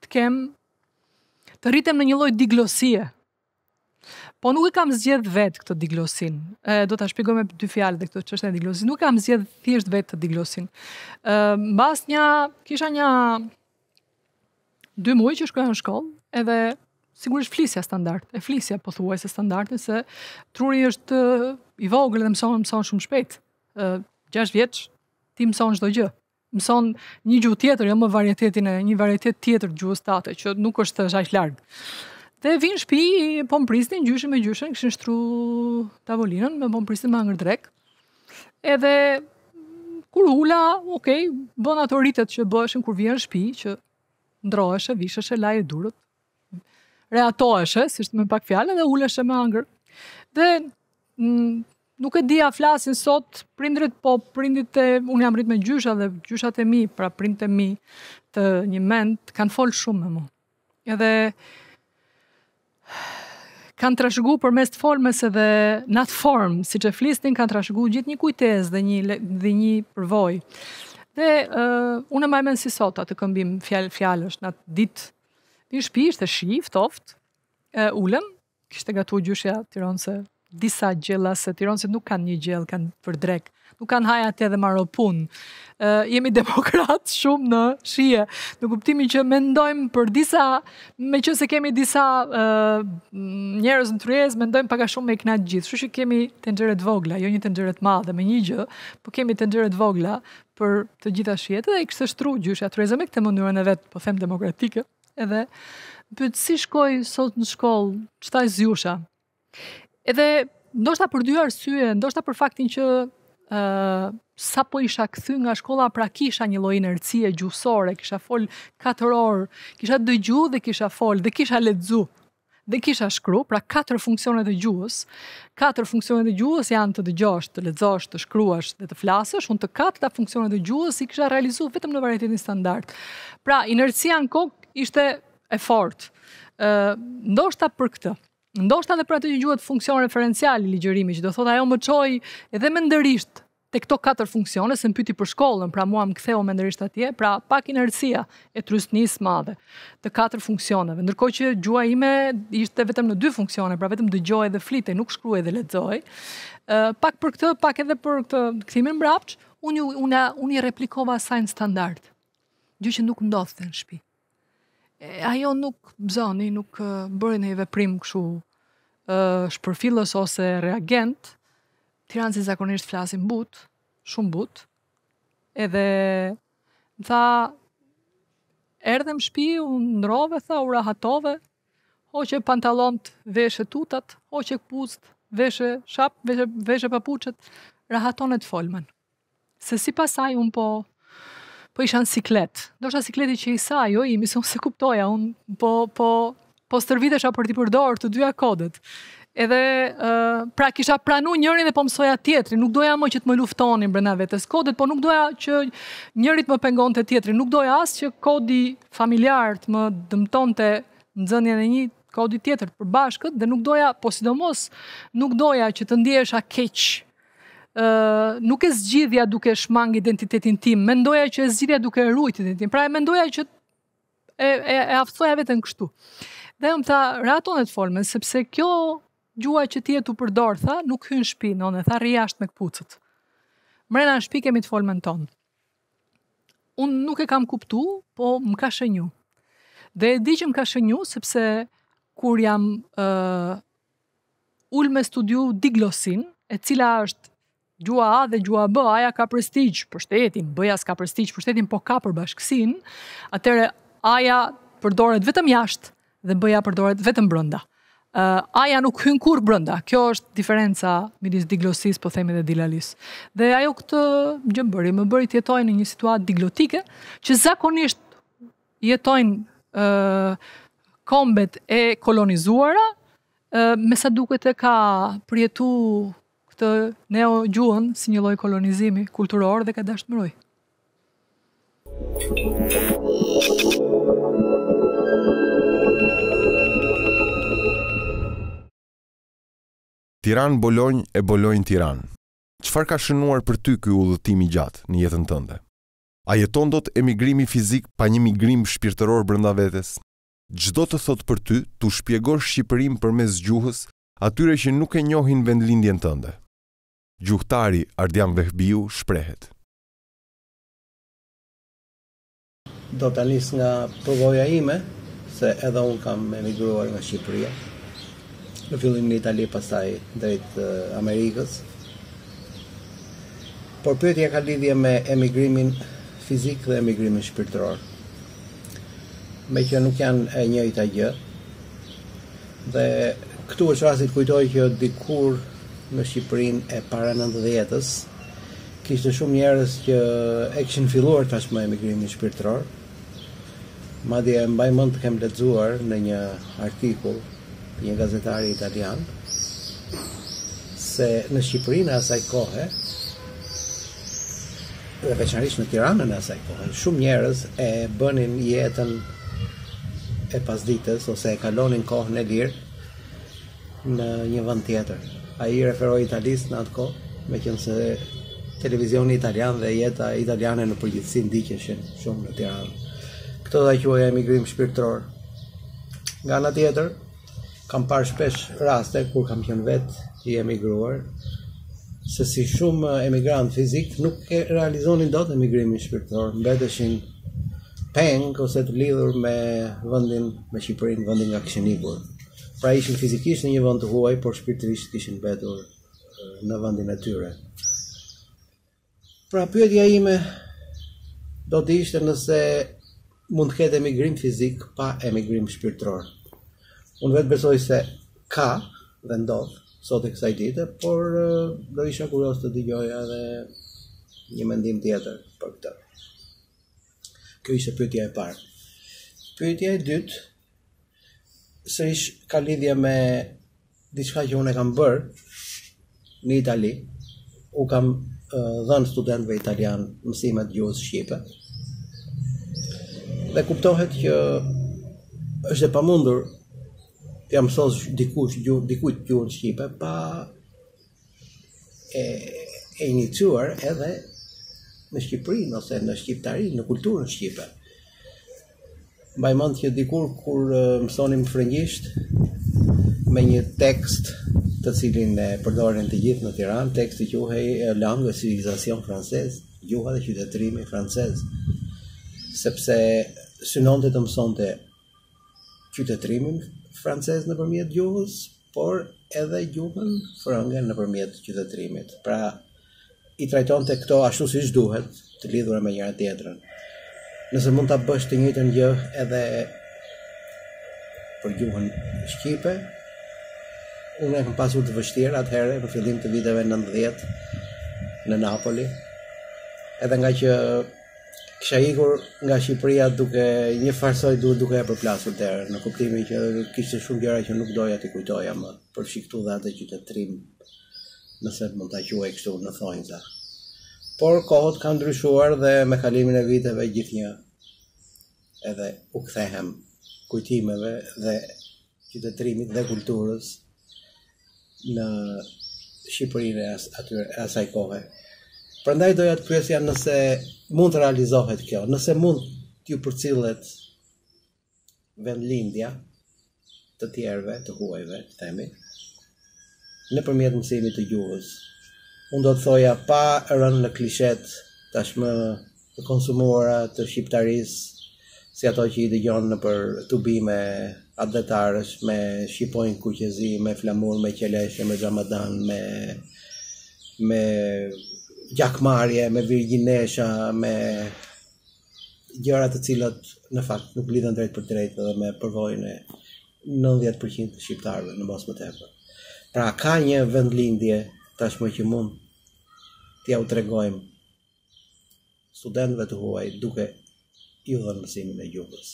të kemë të rritem në një lloj diglosie. Po nuk e kam zgjedh vetë këtë diglosin. Ë do ta shpjegoj me dy fjalë dhe këtë çështje e diglosin. Nuk kam zgjedh thjesht vetë të diglosin. Ë mbas një kisha një dy muaj që shkoja në shkollë, edhe sigurisht flisja standard, e flisja po standarde se se truri është i vogël dhe mëson mëson shumë shpejt. 6 vjeç, ti mëson shdo gjë, mëson një gjuhë tjetër, jo më varietetin e një varietet tjetër gjuhës tate që nuk është aq larg. Dhe vinë shtëpi, po mprisnin gjyshin me gjyshin, kishin shtru tavolinën, me po me ngër drek. Edhe kur hula, okay, bën ato ritet që bëheshin kur vjen shtëpi, që ndroheshe, visheshe, laje durët, reatoheshe, si shtë me pak fjallë, dhe uleshe me angër. Dhe mm, nuk e di a flasin sot prindrit, po prindrit e, unë jam rrit me gjysha dhe gjyshat e mi, pra prindit e mi të një mend, kanë folë shumë me mu. Edhe kanë trashëgu për mes të formës edhe në atë formë, si që flistin, kanë trashëgu gjithë një kujtes dhe një, dhe një përvoj. Dhe uh, unë e majmen si sot atë këmbim fjallë fjallësht në atë ditë një shpi, ishte shi, ftoft, uh, ulem, kishte gatu gjysha, tironë se disa gjella se Tiron, se nuk kanë një gjellë, kanë për drek. Nuk kanë haja të edhe marro punë. Uh, jemi demokratë shumë në shie, në kuptimin që mendojmë për disa, me që se kemi disa uh, njerës në trujez, mendojmë paka shumë me i knatë gjithë. Shushë kemi të ndërët vogla, jo një të ndërët madhe me një gjë, po kemi të ndërët vogla për të gjitha shie, edhe i kështë shtru gjysh, atë rezëm me këtë mënyrën e vetë, po them demokratike, edhe për si shkoj sot në shkollë, qëta zjusha? Edhe ndoshta për dy arsye, ndoshta për faktin që ë uh, sa po isha kthy nga shkolla, pra kisha një lloj inercie gjuhësore, kisha fol 4 orë, kisha dëgju dhe kisha fol dhe kisha lexu dhe kisha shkru, pra katër funksionet e gjuhës, katër funksionet e gjuhës janë të dëgjosh, të lexosh, të shkruash dhe të flasësh, unë të katërta funksionet e gjuhës i kisha realizuar vetëm në varietetin standard. Pra inercia në kokë ishte e fortë. ë uh, ndoshta për këtë ndoshta edhe për atë që quhet funksion referencial i ligjërimit, që do thotë ajo më çoi edhe më ndërisht te këto katër funksione, se mpyti për shkollën, pra mua më ktheu më ndërisht atje, pra pak inercia e trysnisë madhe të katër funksioneve. Ndërkohë që gjua ime ishte vetëm në dy funksione, pra vetëm dëgjoj dhe flitej, nuk shkruaj dhe lexoj. Uh, pak për këtë, pak edhe për këtë kthimin mbrapsht, unë unë unë replikova sa standard. Gjë që nuk ndodhte në shtëpi ajo nuk bëzani, nuk uh, bërë një veprim këshu shpërfilës ose reagent, tiranë si zakonisht flasin but, shumë but, edhe më tha, erdhem shpi, unë nërove, tha, u rahatove, o që pantalon të veshe tutat, o që këpust, veshe shap, veshe, veshe papuqet, rahatonet folmen. Se si pasaj unë po po isha në siklet. Do shta sikleti që i sa, jo i, misë unë se kuptoja, unë po, po, po stërvitesha për t'i përdorë të dyja kodet. Edhe uh, pra kisha pranu njëri dhe po mësoja tjetri, nuk doja më që të më luftonin brenda vetes kodet, po nuk doja që njëri të më pengon të nuk doja asë që kodi familjar të më dëmton të e një kodi tjetër për bashkët, dhe nuk doja, po sidomos, nuk doja që të ndjesha keq nuk e zgjidhja duke shmang identitetin tim, mendoja që e zgjidhja duke rrujt identitetin, pra e mendoja që e, e, vetë në vetën kështu. Dhe e më tha, raton e të folme, sepse kjo gjua që ti e të përdor, tha, nuk hyn shpi, në në tha, rria me këpucët. Mrena në shpi kemi të në tonë. Unë nuk e kam kuptu, po më ka shënju. Dhe e di që më ka shënju, sepse kur jam uh, ullë me studiu diglosin, e cila është gjua A dhe gjua B, aja ka prestigj për shtetin, B-ja s'ka prestigj për shtetin, po ka për bashkësin, atëre aja përdoret vetëm jashtë dhe B-ja përdoret vetëm brënda. aja nuk hyn kur brënda. Kjo është diferenca midis diglosis, po themi dhe dilalis. Dhe ajo këtë gjëmbëri, më bëri të në një situatë diglotike, që zakonisht jetojnë kombet e kolonizuara, me sa duket të ka përjetu këtë neo-gjuhën si një loj kolonizimi kulturor dhe ka dashtë mëroj. Tiran, Bolonj e Bolonj, Tiran. Qëfar ka shënuar për ty kjo udhëtimi gjatë në jetën tënde? A jeton do të emigrimi fizik pa një migrim shpirtëror brënda vetës? Gjdo të thot për ty, tu shpjegosh Shqipërim për mes gjuhës atyre që nuk e njohin vendlindjen tënde. Gjuhtari Ardian Vehbiu shprehet. Do të njës nga përgoja ime, se edhe unë kam emigruar nga Shqipëria, në fillim në Itali, pasaj drejt Amerikës. Por pyetja ka lidhje me emigrimin fizik dhe emigrimin shpirtëror. Me që nuk janë e njëjta gjë. Dhe këtu është rasit kujtoj që dikur në Shqipërinë e para 90-s. Kishte shumë njerëz që e kishin filluar tashmë emigrimin shpirtëror. Madje e mbaj mend të kem lexuar në një artikull një gazetari italian se në Shqipërinë asaj kohe dhe veçanërisht në Tiranën e asaj kohë, shumë njerëz e bënin jetën e pasdites ose e kalonin kohën e lirë në një vend tjetër, a i referoj italist në atë ko, me kënë se televizioni italian dhe jeta italiane në përgjithsi ndikeshin shumë në Tiranë. Këto dhe kjo e emigrim shpirtëror. Nga në tjetër, kam parë shpesh raste kur kam qenë vetë i emigruar, se si shumë emigrant fizik nuk e realizonin dot emigrimin shpirtëror, mbeteshin peng ose të lidhur me vendin, me Shqipërinë, vendin nga kishin Pra ishin fizikisht në një vend të huaj, por shpirtërisht ishin mbetur eh, në vendin e tyre. Pra pyetja ime do të ishte nëse mund të ketë emigrim fizik pa emigrim shpirtëror. Unë vetë besoj se ka dhe ndodhë sot e kësaj dite, por eh, do isha kurios të dëgjoja edhe një mendim tjetër për këtë. Kjo ishte pyetja e parë. Pyetja e dytë se ish ka lidhje me diçka që unë kam bërë në Itali. U kam uh, dhënë studentëve italian mësimet gjuhës shqipe. Dhe kuptohet që është e pamundur të mësosh dikush gjuhë dikujt gjuhën shqipe pa e e iniciuar edhe në Shqipërinë, ose në Shqiptarinë, në kulturën shqipe mbaj mend që dikur kur mësonim frëngjisht me një tekst të cilin e përdorën të gjithë në Tiranë, teksti quhej Langue de civilisation française, gjuha e qytetërimit francez. Sepse synonte të mësonte qytetërimin francez nëpërmjet gjuhës, por edhe gjuhën frëngë nëpërmjet qytetërimit. Pra i trajtonte këto ashtu siç duhet, të lidhura me njëra tjetrën nëse mund ta bësh të njëjtën gjë edhe për gjuhën shqipe. Unë e kam pasur të vështirë atëherë në fillim të viteve 90 në Napoli. Edhe nga që kisha ikur nga Shqipëria duke një farsoj duke duke e përplasur tërë, në kuptimin që kishte shumë gjëra që nuk doja të kujtoja më, për shiktu dhe atë qytetrim, nëse të më të quaj kështu në thonjë Por kohët kanë ndryshuar dhe me kalimin e viteve gjithë një edhe u kthehem kujtimeve dhe qytetërimit dhe kulturës në Shqipërinë as aty asaj kohë. Prandaj doja të pyesja nëse mund të realizohet kjo, nëse mund t'ju përcillet vendlindja të tjerëve, të huajve, në nëpërmjet mësimit të gjuhës. Unë do të thoja pa rënë në klishet tashmë të konsumuara të shqiptarisë si ato që i dëgjon për tubime adetarës me shqipojnë kuqezi, me flamur, me qeleshe, me zamadan, me, me gjakmarje, me virginesha, me gjërat të cilat në fakt nuk lidhen drejt për drejt edhe me përvojën e 90% të shqiptarëve në mos më tepër. Pra ka një vendlindje tashmë që mund t'ja u tregojmë studentëve të huaj duke i vëllësimin e gjuhës.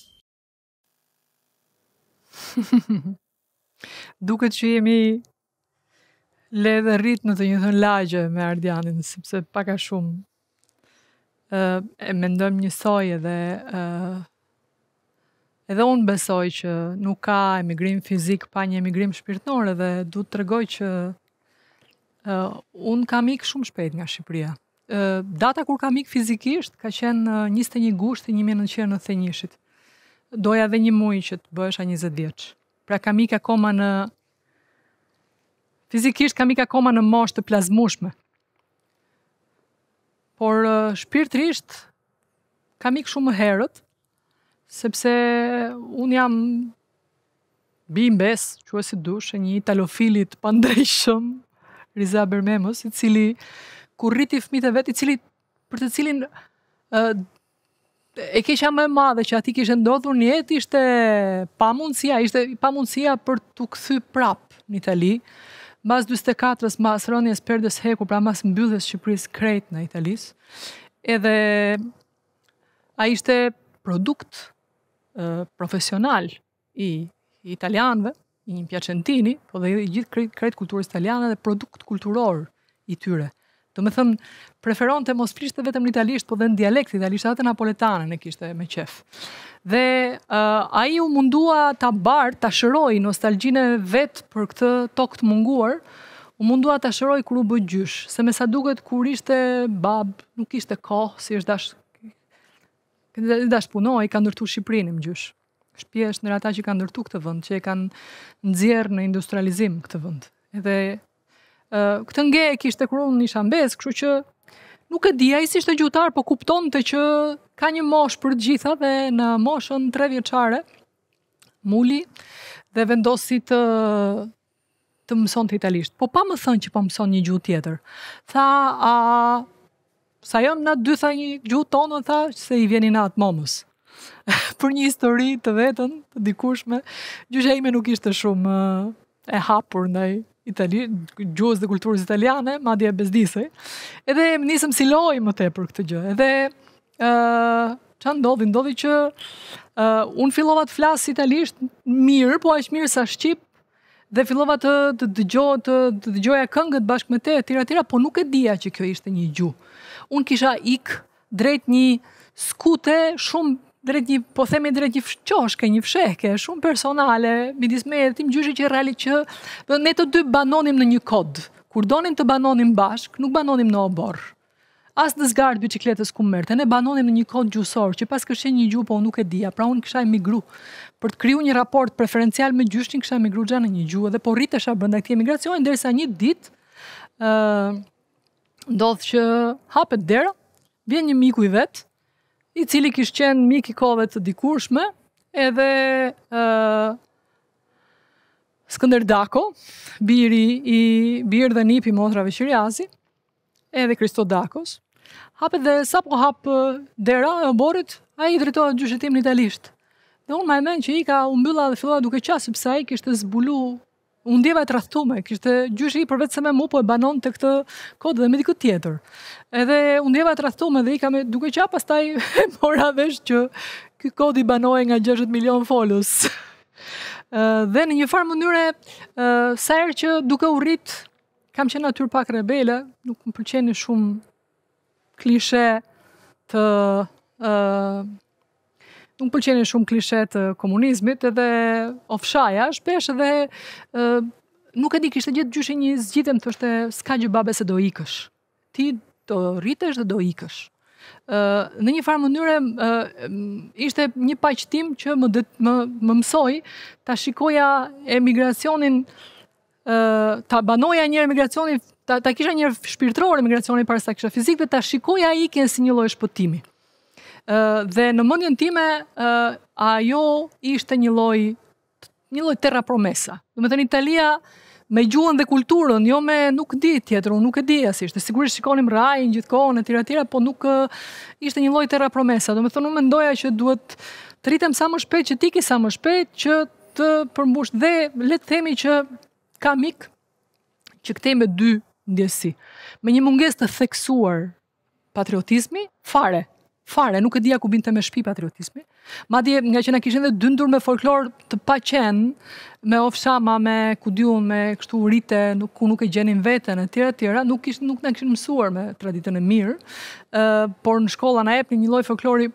Duket që jemi le dhe rritë në të një thënë lagje me Ardianin, sepse paka shumë uh, e mendojmë një sojë, edhe uh, edhe unë besoj që nuk ka emigrim fizik pa një emigrim shpirtnore dhe du të tregoj që uh, unë kam ikë shumë shpejt nga Shqipëria data kur kam ikë fizikisht, ka qenë 21 gusht i 1991-it. Doja dhe një mujë që të bëhesha 20 vjeqë. Pra kam ikë akoma në... Fizikisht kam ikë akoma në moshtë të plazmushme. Por shpirtrisht, kam ikë shumë herët, sepse unë jam bimbes, që e si dushë, një italofilit pandrejshëm, Riza Bermemos, i cili ku rriti fëmijët e vet i cili për të cilin ë e kisha më madhe që ati kishe ndodhur një jetë ishte pamundësia, ishte pamundësia për të këthy prap në Itali, mas 24-ës, mas rënjës përdes heku, pra mas mbyllës Shqipëris krejt në Italis, edhe a ishte produkt profesional i, italianëve italianve, i një pjaçentini, po dhe i gjithë krejt, kulturës italiane dhe produkt kulturor i tyre. Do thëmë preferon preferonte mos flishte vetëm në italisht, por dhe në dialekt italisht, atë napoletane e kishte me qef. Dhe uh, ai u mundua ta bart, ta shëroi nostalgjinë vet për këtë tokë të munguar, u mundua ta shëroi kur u bë gjysh, se me sa duket kur ishte bab, nuk kishte kohë si është dash Këndë dash punoi ka ndërtu Shqipërinë gjysh. Shpjesh ndër ata që kanë ndërtu këtë vend, që e kanë nxjerrë në industrializim këtë vend. Edhe këtë nge e kishte kur unë isha mbes, kështu që nuk e dija, i si shte gjutar, po kupton të që ka një mosh për gjitha dhe në moshën tre vjeqare, muli, dhe vendosi të, të mëson të italisht. Po pa më thënë që po mëson një gjuhë tjetër. Tha, a, sa jom na dy tha një gjuhë tonë, tha, se i vjenin atë momës. për një histori të vetën, të dikushme, gjyshe ime nuk ishte shumë e hapur ndaj itali, gjuhës dhe kulturës italiane, madje e bezdisej. Edhe më nisëm si loj më te për këtë gjë. Edhe ë uh, çan ndodhi, ndodhi që uh, un fillova të flas italisht mirë, po aq mirë sa shqip dhe fillova të të të, të dëgjoja këngët bashkë me te tira tira, po nuk e dija që kjo ishte një gjuhë. Un kisha ik drejt një skute shumë drejt një, po themi drejt një qoshke, një fshehke, shumë personale, midis me e tim gjyshi që reali që ne të dy banonim në një kod. Kur donim të banonim bashk, nuk banonim në obor. As në zgard bicikletës ku mërte, ne banonim në një kod gjusor, që pas kështë një gjuhë, po unë nuk e dija, pra unë kësha e migru. Për të kriju një raport preferencial me gjyshin, kësha e migru gja në një gjuhë, dhe po rritë brenda këtij emigracioni derisa një uh, ndodh që hapet dera, vjen një miku i vetë, i cili kishtë qenë mik i kove të dikurshme, edhe uh, Skëndër Dako, biri i birë dhe nipi motrave Shiriazi, edhe Kristo Dakos, hape dhe sa po hapë dera e oborit, a i dritohet gjyshetim një italisht. Dhe unë ma e menë që i ka umbylla dhe filloha duke qasë, pësa i kishtë zbulu Undjeva ndjeva të rathume, kështë gjyshi i përvecë se me mu, po e banon të këtë kodë dhe me dikët tjetër. Edhe u ndjeva të rathume dhe i kam e duke qa pastaj mora vesh që kë kodë i banoj nga 60 milion folus. dhe në një farë mënyre, sa erë që duke u rritë, kam qenë atyr pak rebele, nuk më përqeni shumë klishe të... Unë pëlqenin shumë klishet të komunizmit edhe ofshaja, shpesh edhe e, nuk e di kishte gjithë gjyshe një zgjitem më thoshte s'ka gjë babe se do ikësh. Ti do rritesh dhe do ikësh. Ë në një farë mënyre, ishte një paqëtim që më më, më mësoi ta shikoja emigracionin ta banoja një emigracionin Ta, ta kisha një shpirtërore emigracionin para sa kisha fizikë, ta shikoja ikën si një lloj shpëtimi dhe në mendjen time ajo ishte një lloj një lloj terra promesa. Do të thënë Italia me gjuhën dhe kulturën, jo me nuk di tjetër, nuk e di asisht. Sigurisht shikonim Rai gjithkohon e tjera tjera, po nuk ishte një lloj terra promesa. Do të thonë unë mendoja që duhet të rritem sa më shpejt që tiki sa më shpejt që të përmbush dhe le të themi që ka mik që kthej me dy ndjesi. Me një mungesë të theksuar patriotizmi fare fare, nuk e dija ku binte me shtëpi patriotizmi. Madje nga që na kishin edhe dyndur me folklor të paqen, me ofshama, me kudiun, me kështu rite, nuk ku nuk e gjenin veten etj etj, nuk kishin nuk na kishin mësuar me traditën e mirë, uh, por në shkolla na jepnin një lloj folklori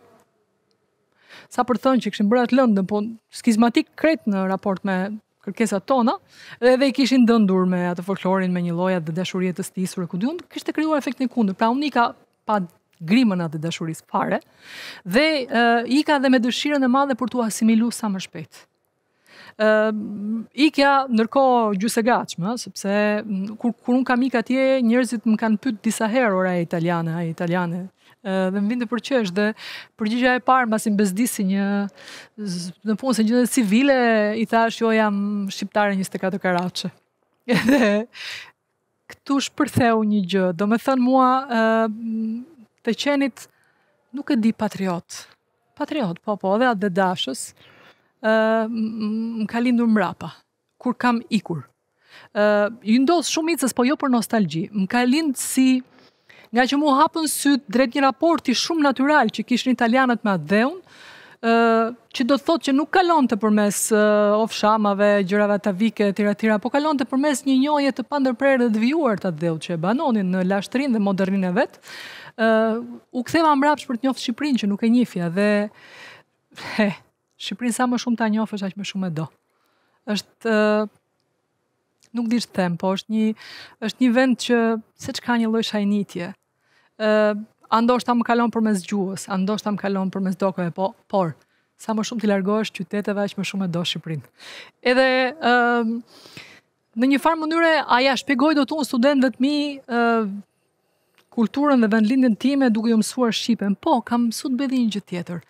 sa për thënë që kishin bërat lëndën, po skizmatik kret në raport me kërkesat tona, edhe i kishin dëndur me atë folklorin, me një loja dhe dëshurjet të stisur e kudion, kështë të kriuar efekt një kundë. Pra unika pa grimën atë dashurisë fare dhe uh, ika dhe me dëshirën e madhe për t'u asimilu sa më shpejt. Uh, ika nërko gjusë e gachme, sepse kur, kur unë kam ikja tje, njerëzit më kanë pytë disa herë ora e italiane, ai italiane, uh, dhe më vindë për qesh, dhe përgjigja e parë, masin bezdisi një, në punë se një civile, i thash, jo jam shqiptare 24 karache. dhe, këtu shpërtheu një gjë, do me thënë mua, të qenit, nuk e di patriot. Patriot, po, po, dhe atë dhe dashës, më ka lindur mrapa, kur kam ikur. Uh, ju ndosë shumicës, po jo për nostalgji. Më ka lindë si, nga që mu hapën sytë drejt një raporti shumë natural që një italianët me atë dheun, që do të thotë që nuk kalon të përmes ofshamave, gjërave të vike, tira, tira, po kalon të përmes një njoje të pandërprerë dhe të të atë dheu që e banonin në lashtrin dhe modernin e vetë, u këtheva më për të njofë Shqipërinë që nuk e njifja dhe Shqiprinë sa më shumë të njofë është aqë më shumë e do është nuk të them po është një, është një vend që se që ka një loj shajnitje andoshta më kalon për mes gjuës andoshta më kalon për mes po, por sa më shumë të largosh qyteteve aqë më shumë e do Shqiprinë edhe um, Në një farë mënyre, aja shpegoj do të unë studentëve të mi kulturën dhe vendlindjen time duke ju mësuar shqipen. Po, kam mësuar të bëj një gjë tjetër,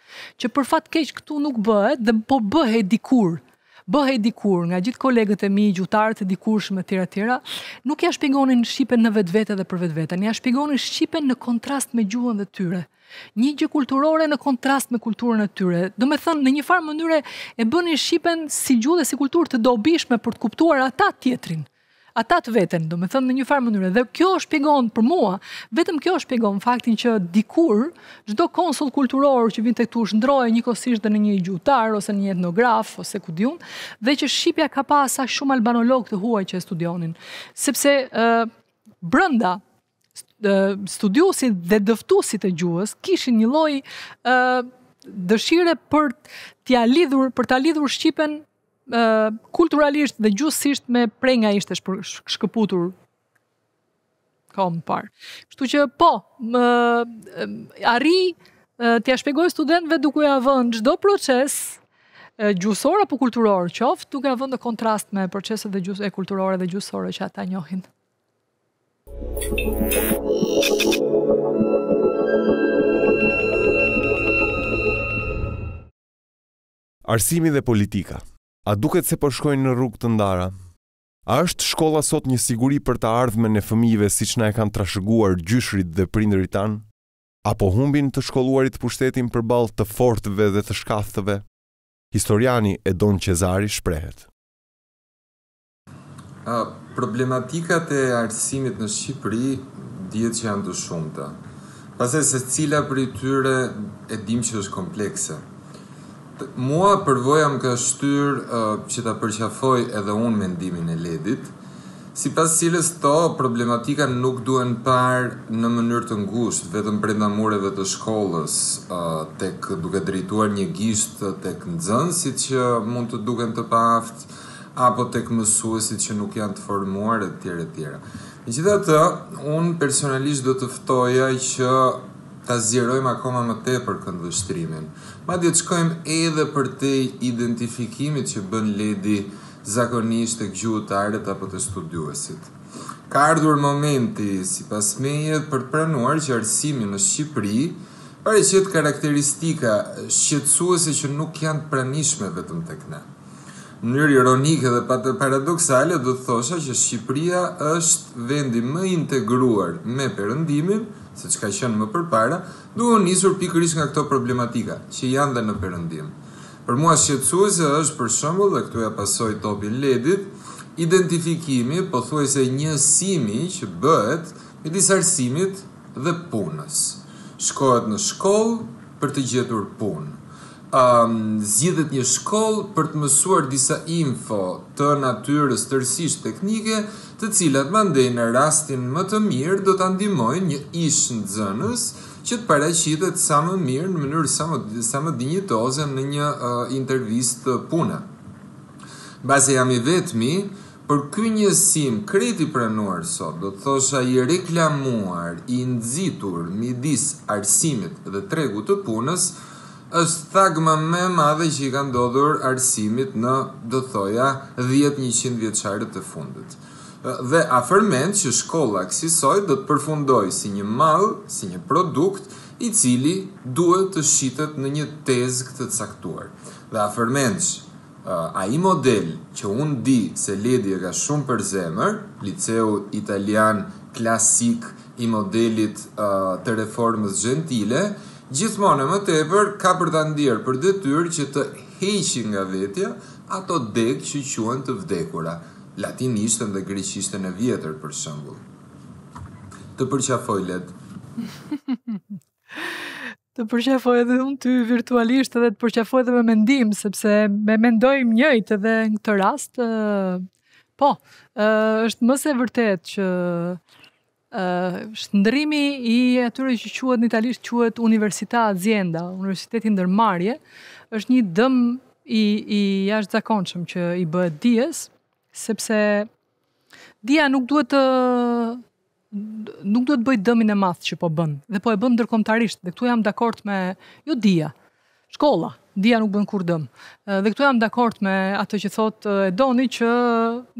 që për fat keq këtu nuk bëhet dhe po bëhet dikur bëhej dikur nga gjithë kolegët e mi, gjutarët e dikurshëm etj etj, nuk ja shpjegonin shqipen në vetvete dhe për vetveten, ja shpjegonin shqipen në kontrast me gjuhën e tyre. Një gjë kulturore në kontrast me kulturën e tyre. Do të thënë në një farë mënyrë e bënin shqipen si gjuhë dhe si kulturë të dobishme për të kuptuar ata tjetrin ata të veten, do me thënë në një farë mënyrë, dhe kjo është pjegon për mua, vetëm kjo është pjegon faktin që dikur, gjdo konsul kulturor që vinë të këtu shëndrojë një kosisht dhe në një gjutar, ose një etnograf, ose ku djun, dhe që Shqipja ka pasa shumë albanolog të huaj që e studionin, sepse brënda studiusit dhe dëftusit e gjuhës kishin një lloj dëshire për t'ia lidhur për ta lidhur shqipen kulturalisht dhe gjusësisht me prenga ishte shkëputur kohën parë. Kështu që po, më, arri t'ja shpegoj studentve duke e avën gjdo proces gjusor apo kulturor qoftë, duke e avën në kontrast me proceset e gjusë, e kulturore dhe gjusore që ata njohin. Arsimi dhe politika. A duket se po shkojnë në rrugë të ndara? A është shkolla sot një siguri për të ardhmen e fëmijëve siç na e kanë trashëguar gjyshrit dhe prindërit tan? Apo humbin të shkolluarit të pushtetin përballë të fortëve dhe të shkathëve? Historiani Edon Cezari shprehet. Uh, problematikat e arsimit në Shqipëri dihet që janë të shumta. Pastaj se cila prej tyre e dim që është komplekse mua përvoja më ka shtyr uh, që ta përqafoj edhe unë mendimin e ledit, si pas cilës to problematika nuk duen parë në mënyrë të ngusht, vetëm brenda mureve të shkollës, uh, tek duke drejtuar një gisht tek nëzënsit që uh, mund të duken të paftë, apo tek mësuesit që nuk janë të formuar e tjere tjera. Në gjitha të, unë personalisht do të ftoja që ta zjerojmë akoma më tepër këndvështrimin. Ma dhe të shkojmë edhe për te identifikimit që bën ledi zakonisht të gjuhëtarët apo të studiuesit. Ka ardhur momenti si pas meje për pranuar që arsimi në Shqipëri pare që të karakteristika shqetsuese që nuk janë pranishme vetëm të këna. Në njërë ironike dhe patë paradoxale të thosha që Shqipëria është vendi më integruar me përëndimin, se që ka qënë më përpara, duhe në njësur pikërish nga këto problematika, që janë dhe në përëndim. Për mua shqetsuese është për shembull dhe këtu ja pasoj topin ledit, identifikimi, po thuaj se njësimi që bëhet midis disarësimit dhe punës. Shkohet në shkollë për të gjetur punë. Um, zgjidhet një shkollë për të mësuar disa info të natyrës tërsisht teknike, të cilat mandej në rastin më të mirë do të ndimojnë një ish në zënës që të pareqitet sa më mirë në mënyrë sa më, sa më dinjitoze në një uh, intervist të pune. Base jam i vetëmi, për një njësim kreti prenuar sot, do të thosha i reklamuar, i nëzitur, midis arsimit dhe tregut të punës, është thagma me madhe që i ka ndodhur arsimit në, do të thoja, 10-100 vjeqarët të fundit dhe afermend që shkolla kësisoj dhe të përfundoj si një mall, si një produkt, i cili duhet të shqitet në një tezë këtë të caktuar. Dhe afermend që uh, a i model që unë di se ledi e ka shumë për zemër, liceu italian klasik i modelit uh, të reformës gjentile, gjithmonë e më tepër ka për të ndirë për dhe tyrë që të heqin nga vetja ato degë që që të që latinishtën dhe greqishtën e vjetër për shembull. Të përqafoj let. të përqafoj edhe unë ty virtualisht edhe të përqafoj edhe me mendim sepse me mendojmë njëjtë edhe në këtë rast uh, po uh, është më se vërtet që uh, i atyre që quhet në italisht quhet Università Azienda, Universiteti Ndërmarrje, është një dëm i i jashtëzakonshëm që i bëhet dijes, sepse dia nuk duhet të nuk duhet bëj dëmin e madh që po bën dhe po e bën ndërkombëtarisht dhe këtu jam dakord me jo dia shkolla dia nuk bën kur dëm dhe këtu jam dakord me atë që thot e doni që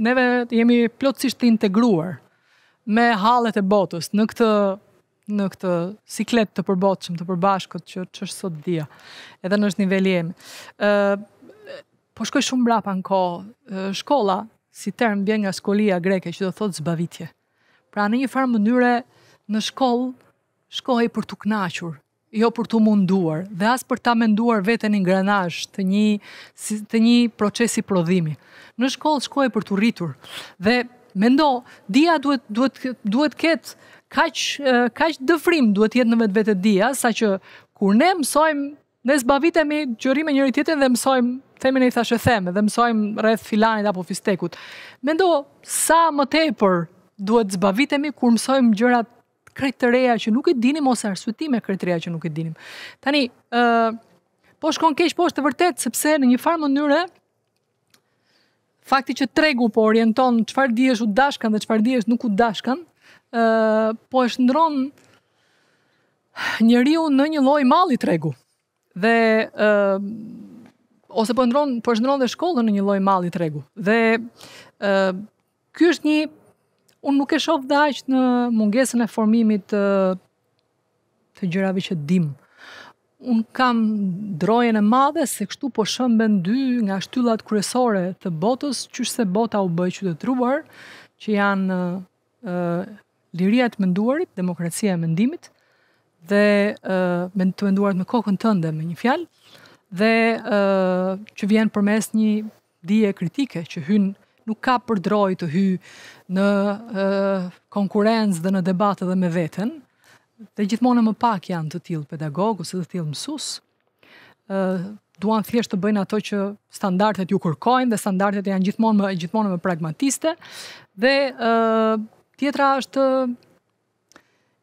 neve jemi plotësisht të integruar me hallet e botës në këtë në këtë siklet të përbotshëm të përbashkët që është sot dia edhe në nivelin e po shkoj shumë brapa në kohë shkolla si term bjen nga skolia greke që do thot zbavitje. Pra në një farë mënyre në shkoll, shkohej për të knashur, jo për të munduar, dhe asë për ta menduar vetën një granash të një, të një procesi prodhimi. Në shkoll, shkohej për të rritur. Dhe me ndo, dia duhet, duhet, duhet ketë, kaqë eh, kaq dëfrim duhet jetë në vetë vetët dia, sa që kur ne mësojmë Ne zbavitemi gjurimin njëri tjetën dhe mësojmë themin e thashë them dhe mësojmë rreth filanit apo fistekut. Mendo sa më tepër duhet zbavitemi kur mësojmë gjërat krejt të reja që nuk e dinim ose arsutime time reja që nuk e dinim. Tani, ë uh, po shkon keq po është vërtet sepse në një farë mënyrë fakti që tregu po orienton çfarë dihesh u dashkan dhe çfarë dihesh nuk u dashkan, ë uh, po është shndron njeriu në një lloj malli tregu dhe uh, ose po ndron po shndron dhe shkollën në një lloj malli tregu. Dhe uh, ky është një un nuk e shoh dash në mungesën e formimit të të gjërave që dim. Un kam drojen e madhe se kështu po shëmben dy nga shtyllat kryesore të botës, qysh se bota u bë qytetëruar, që janë uh, liria të menduarit, demokracia e mendimit, dhe uh, me të menduar me kokën tënde me një fjalë dhe uh, që vjen përmes një dije kritike që hyn nuk ka për droj të hy në uh, konkurencë dhe në debat edhe me veten dhe gjithmonë më pak janë të tillë pedagogu se të tillë mësues. ë uh, duan thjesht të bëjnë ato që standardet ju kërkojnë dhe standardet janë gjithmonë më gjithmonë më pragmatiste dhe ë uh, tjetra është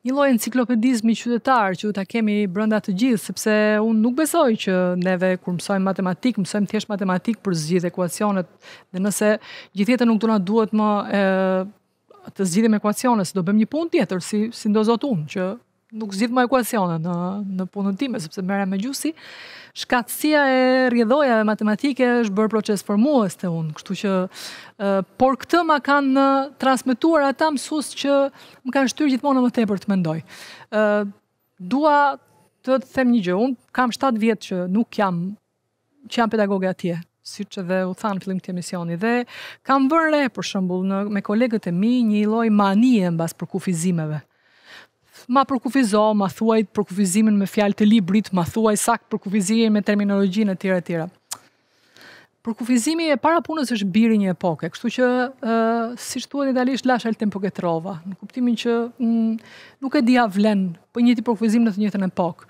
një lloj enciklopedizmi qytetar që u ta kemi brenda të gjithë sepse un nuk besoj që neve kur mësojmë matematik, mësojmë thjesht matematik për zgjidhje ekuacionet, dhe nëse gjithjetë nuk do na duhet më të zgjidhim ekuacionet, do bëjmë një punë tjetër si si do zot që nuk zhjit më ekuacionet në, në punën time, sepse mërëja me gjusi, shkatsia e rjedhoja matematike është bërë proces për muës të unë, kështu që, e, por këtë më kanë transmituar ata mësus që më kanë shtyrë gjithmonë në më tepër të mendoj. ë dua të të them një gjë, unë kam 7 vjetë që nuk jam, që jam pedagoge atje, si që dhe u thanë fillim këtë emisioni, dhe kam vërre, për shembull në, me kolegët e mi, një lloj manie mbas për kufizimeve ma përkufizo, ma thuaj përkufizimin me fjalë të librit, ma thuaj sakt përkufizimin me terminologjinë e tjera tjera. Përkufizimi e para punës është biri një epoke, kështu që, si që thua një dalisht, lash alë tempo trova, në kuptimin që mm, nuk e dija vlen për njëti përkufizim në të njëtën epokë.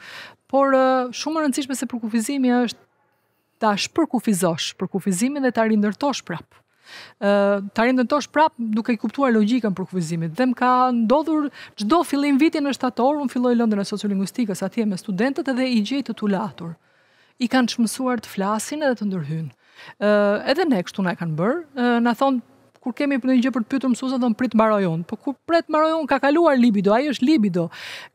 por shumë rëndësishme se përkufizimi është ta shpërkufizosh, përkufizimin dhe ta rindërtosh prapë të rendën tosh prap duke i kuptuar logjikën për kufizimit. Dhe më ka ndodhur çdo fillim vitin në shtator, un filloj lëndën e sociolingvistikës atje me studentët edhe i gjejtë të latur I kanë çmësuar të flasin edhe të ndërhyjnë. edhe ne kështu na e kanë bërë, na thonë kur kemi për një gjë për të pyetur mësuesin do të prit mbarojon. Po kur pret mbarojon ka kaluar libido, ai është libido.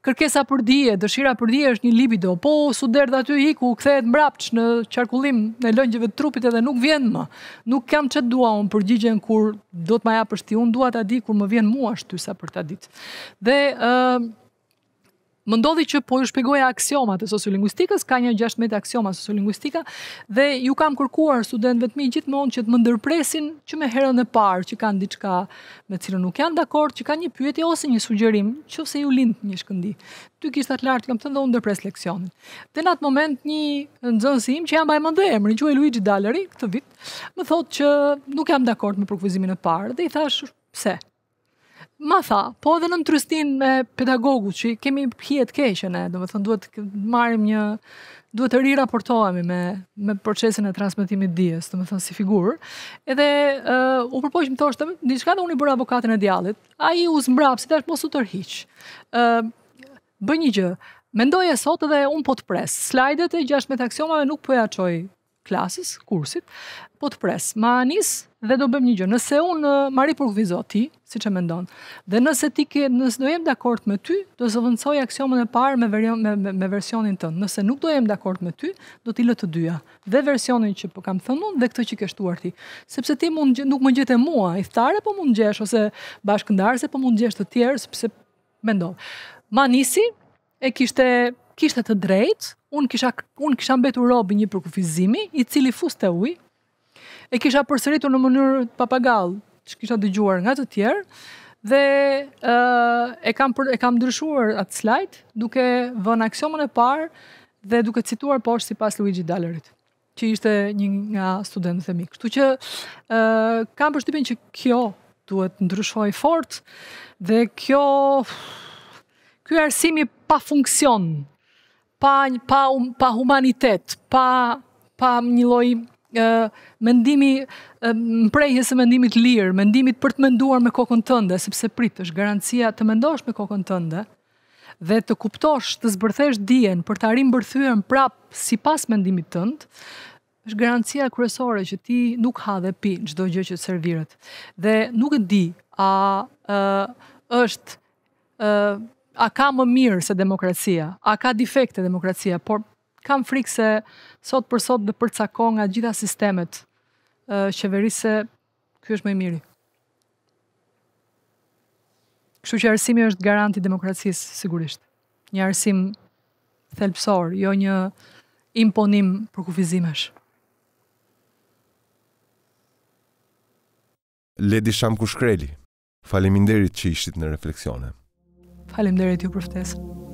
Kërkesa për dije, dëshira për dije është një libido. Po derdh aty i ku kthehet mbrapsht në qarkullim në lëngjeve të trupit edhe nuk vjen më. Nuk kam çë dua un përgjigjen kur do të më japësh ti un dua ta di kur më vjen mua shtysa për ta ditë. Dhe ë uh, më ndodhi që po ju shpjegoja aksiomat e sociolingvistikës, ka një 16 metë aksioma sociolinguistika, dhe ju kam kërkuar studentëve të mi gjithmonë që të më ndërpresin që me herën e parë që kanë diçka me cilën nuk janë dakord, që kanë një pyetje ose një sugjerim, që se ju lindë një shkëndi. Ty kishtë atë lartë, kam të ndonë ndërpres leksionin. Dhe në atë moment një nëzënësi im që jam bajmë ndë emri, Luigi Dallery, këtë vit, më thotë që nuk jam dakord me përkëvizimin e parë, dhe i thash, pse? ma tha, po edhe në në trustin me pedagogu që kemi hjetë keshën e, do me thënë duhet marim një, duhet të riraportohemi me, me procesin e transmitimit dies, do me thënë si figurë, edhe uh, u përpojshmë të është, një shka dhe unë i bërë avokatin e djalit, a i u zmbrapë, si të është mos u tërhiqë, uh, bë një gjë, mendoj e sot edhe unë po të presë, slajdet e gjashme të aksionave nuk përja po qoj klasës, kursit, po të presë, ma nisë dhe do bëjmë një gjë. Nëse unë në marri për këvizot ti, si që mendon, dhe nëse ti ke, nëse do jem dhe me ty, do së vëndsoj aksionën e parë me, me, me, me versionin të. Nëse nuk do jem dhe me ty, do t'i lë të dyja. Dhe versionin që po kam thënë unë dhe këtë që kështuar ti. Sepse ti mund, nuk më gjithë e mua, i thare po mund gjesh, ose bashkëndarëse po mund gjesh të tjerë, sepse mendon. Ma nisi, e kishte kishte të drejtë, un kisha un kisha mbetur robi një përkufizimi, i cili fuste uj, e kisha përsëritur në mënyrë papagall, që kisha dëgjuar nga të tjerë dhe ë uh, e kam për, e kam ndryshuar atë slide duke vënë aksionin e parë dhe duke cituar poshtë sipas Luigi Dallerit që ishte një nga studentët e mi. Kështu që uh, kam përshtypjen që kjo duhet ndryshoj fort dhe kjo ky arsimi pa funksion, pa pa pa humanitet, pa pa një lloj uh, mendimi mprejhje së mendimit lirë, mendimit për të menduar me kokën tënde, sepse prit është garancia të mendosh me kokën tënde, dhe të kuptosh të zbërthesh dijen për të arim bërthyën prap si pas mendimit tëndë, është garancia kryesore që ti nuk ha dhe pi në gjë që të servirët. Dhe nuk e di a uh, është uh, a ka më mirë se demokracia, a ka defekte demokracia, por kam frikë se sot për sot dhe për nga gjitha sistemet, qeverisë se kjo është më miri. Kështu që arsimi është garanti demokracisë, sigurisht. Një arsim thelpsor, jo një imponim për kufizimesh. Ledi Sham Kushkreli, faleminderit që ishtit në refleksione. Faleminderit ju për ftesën.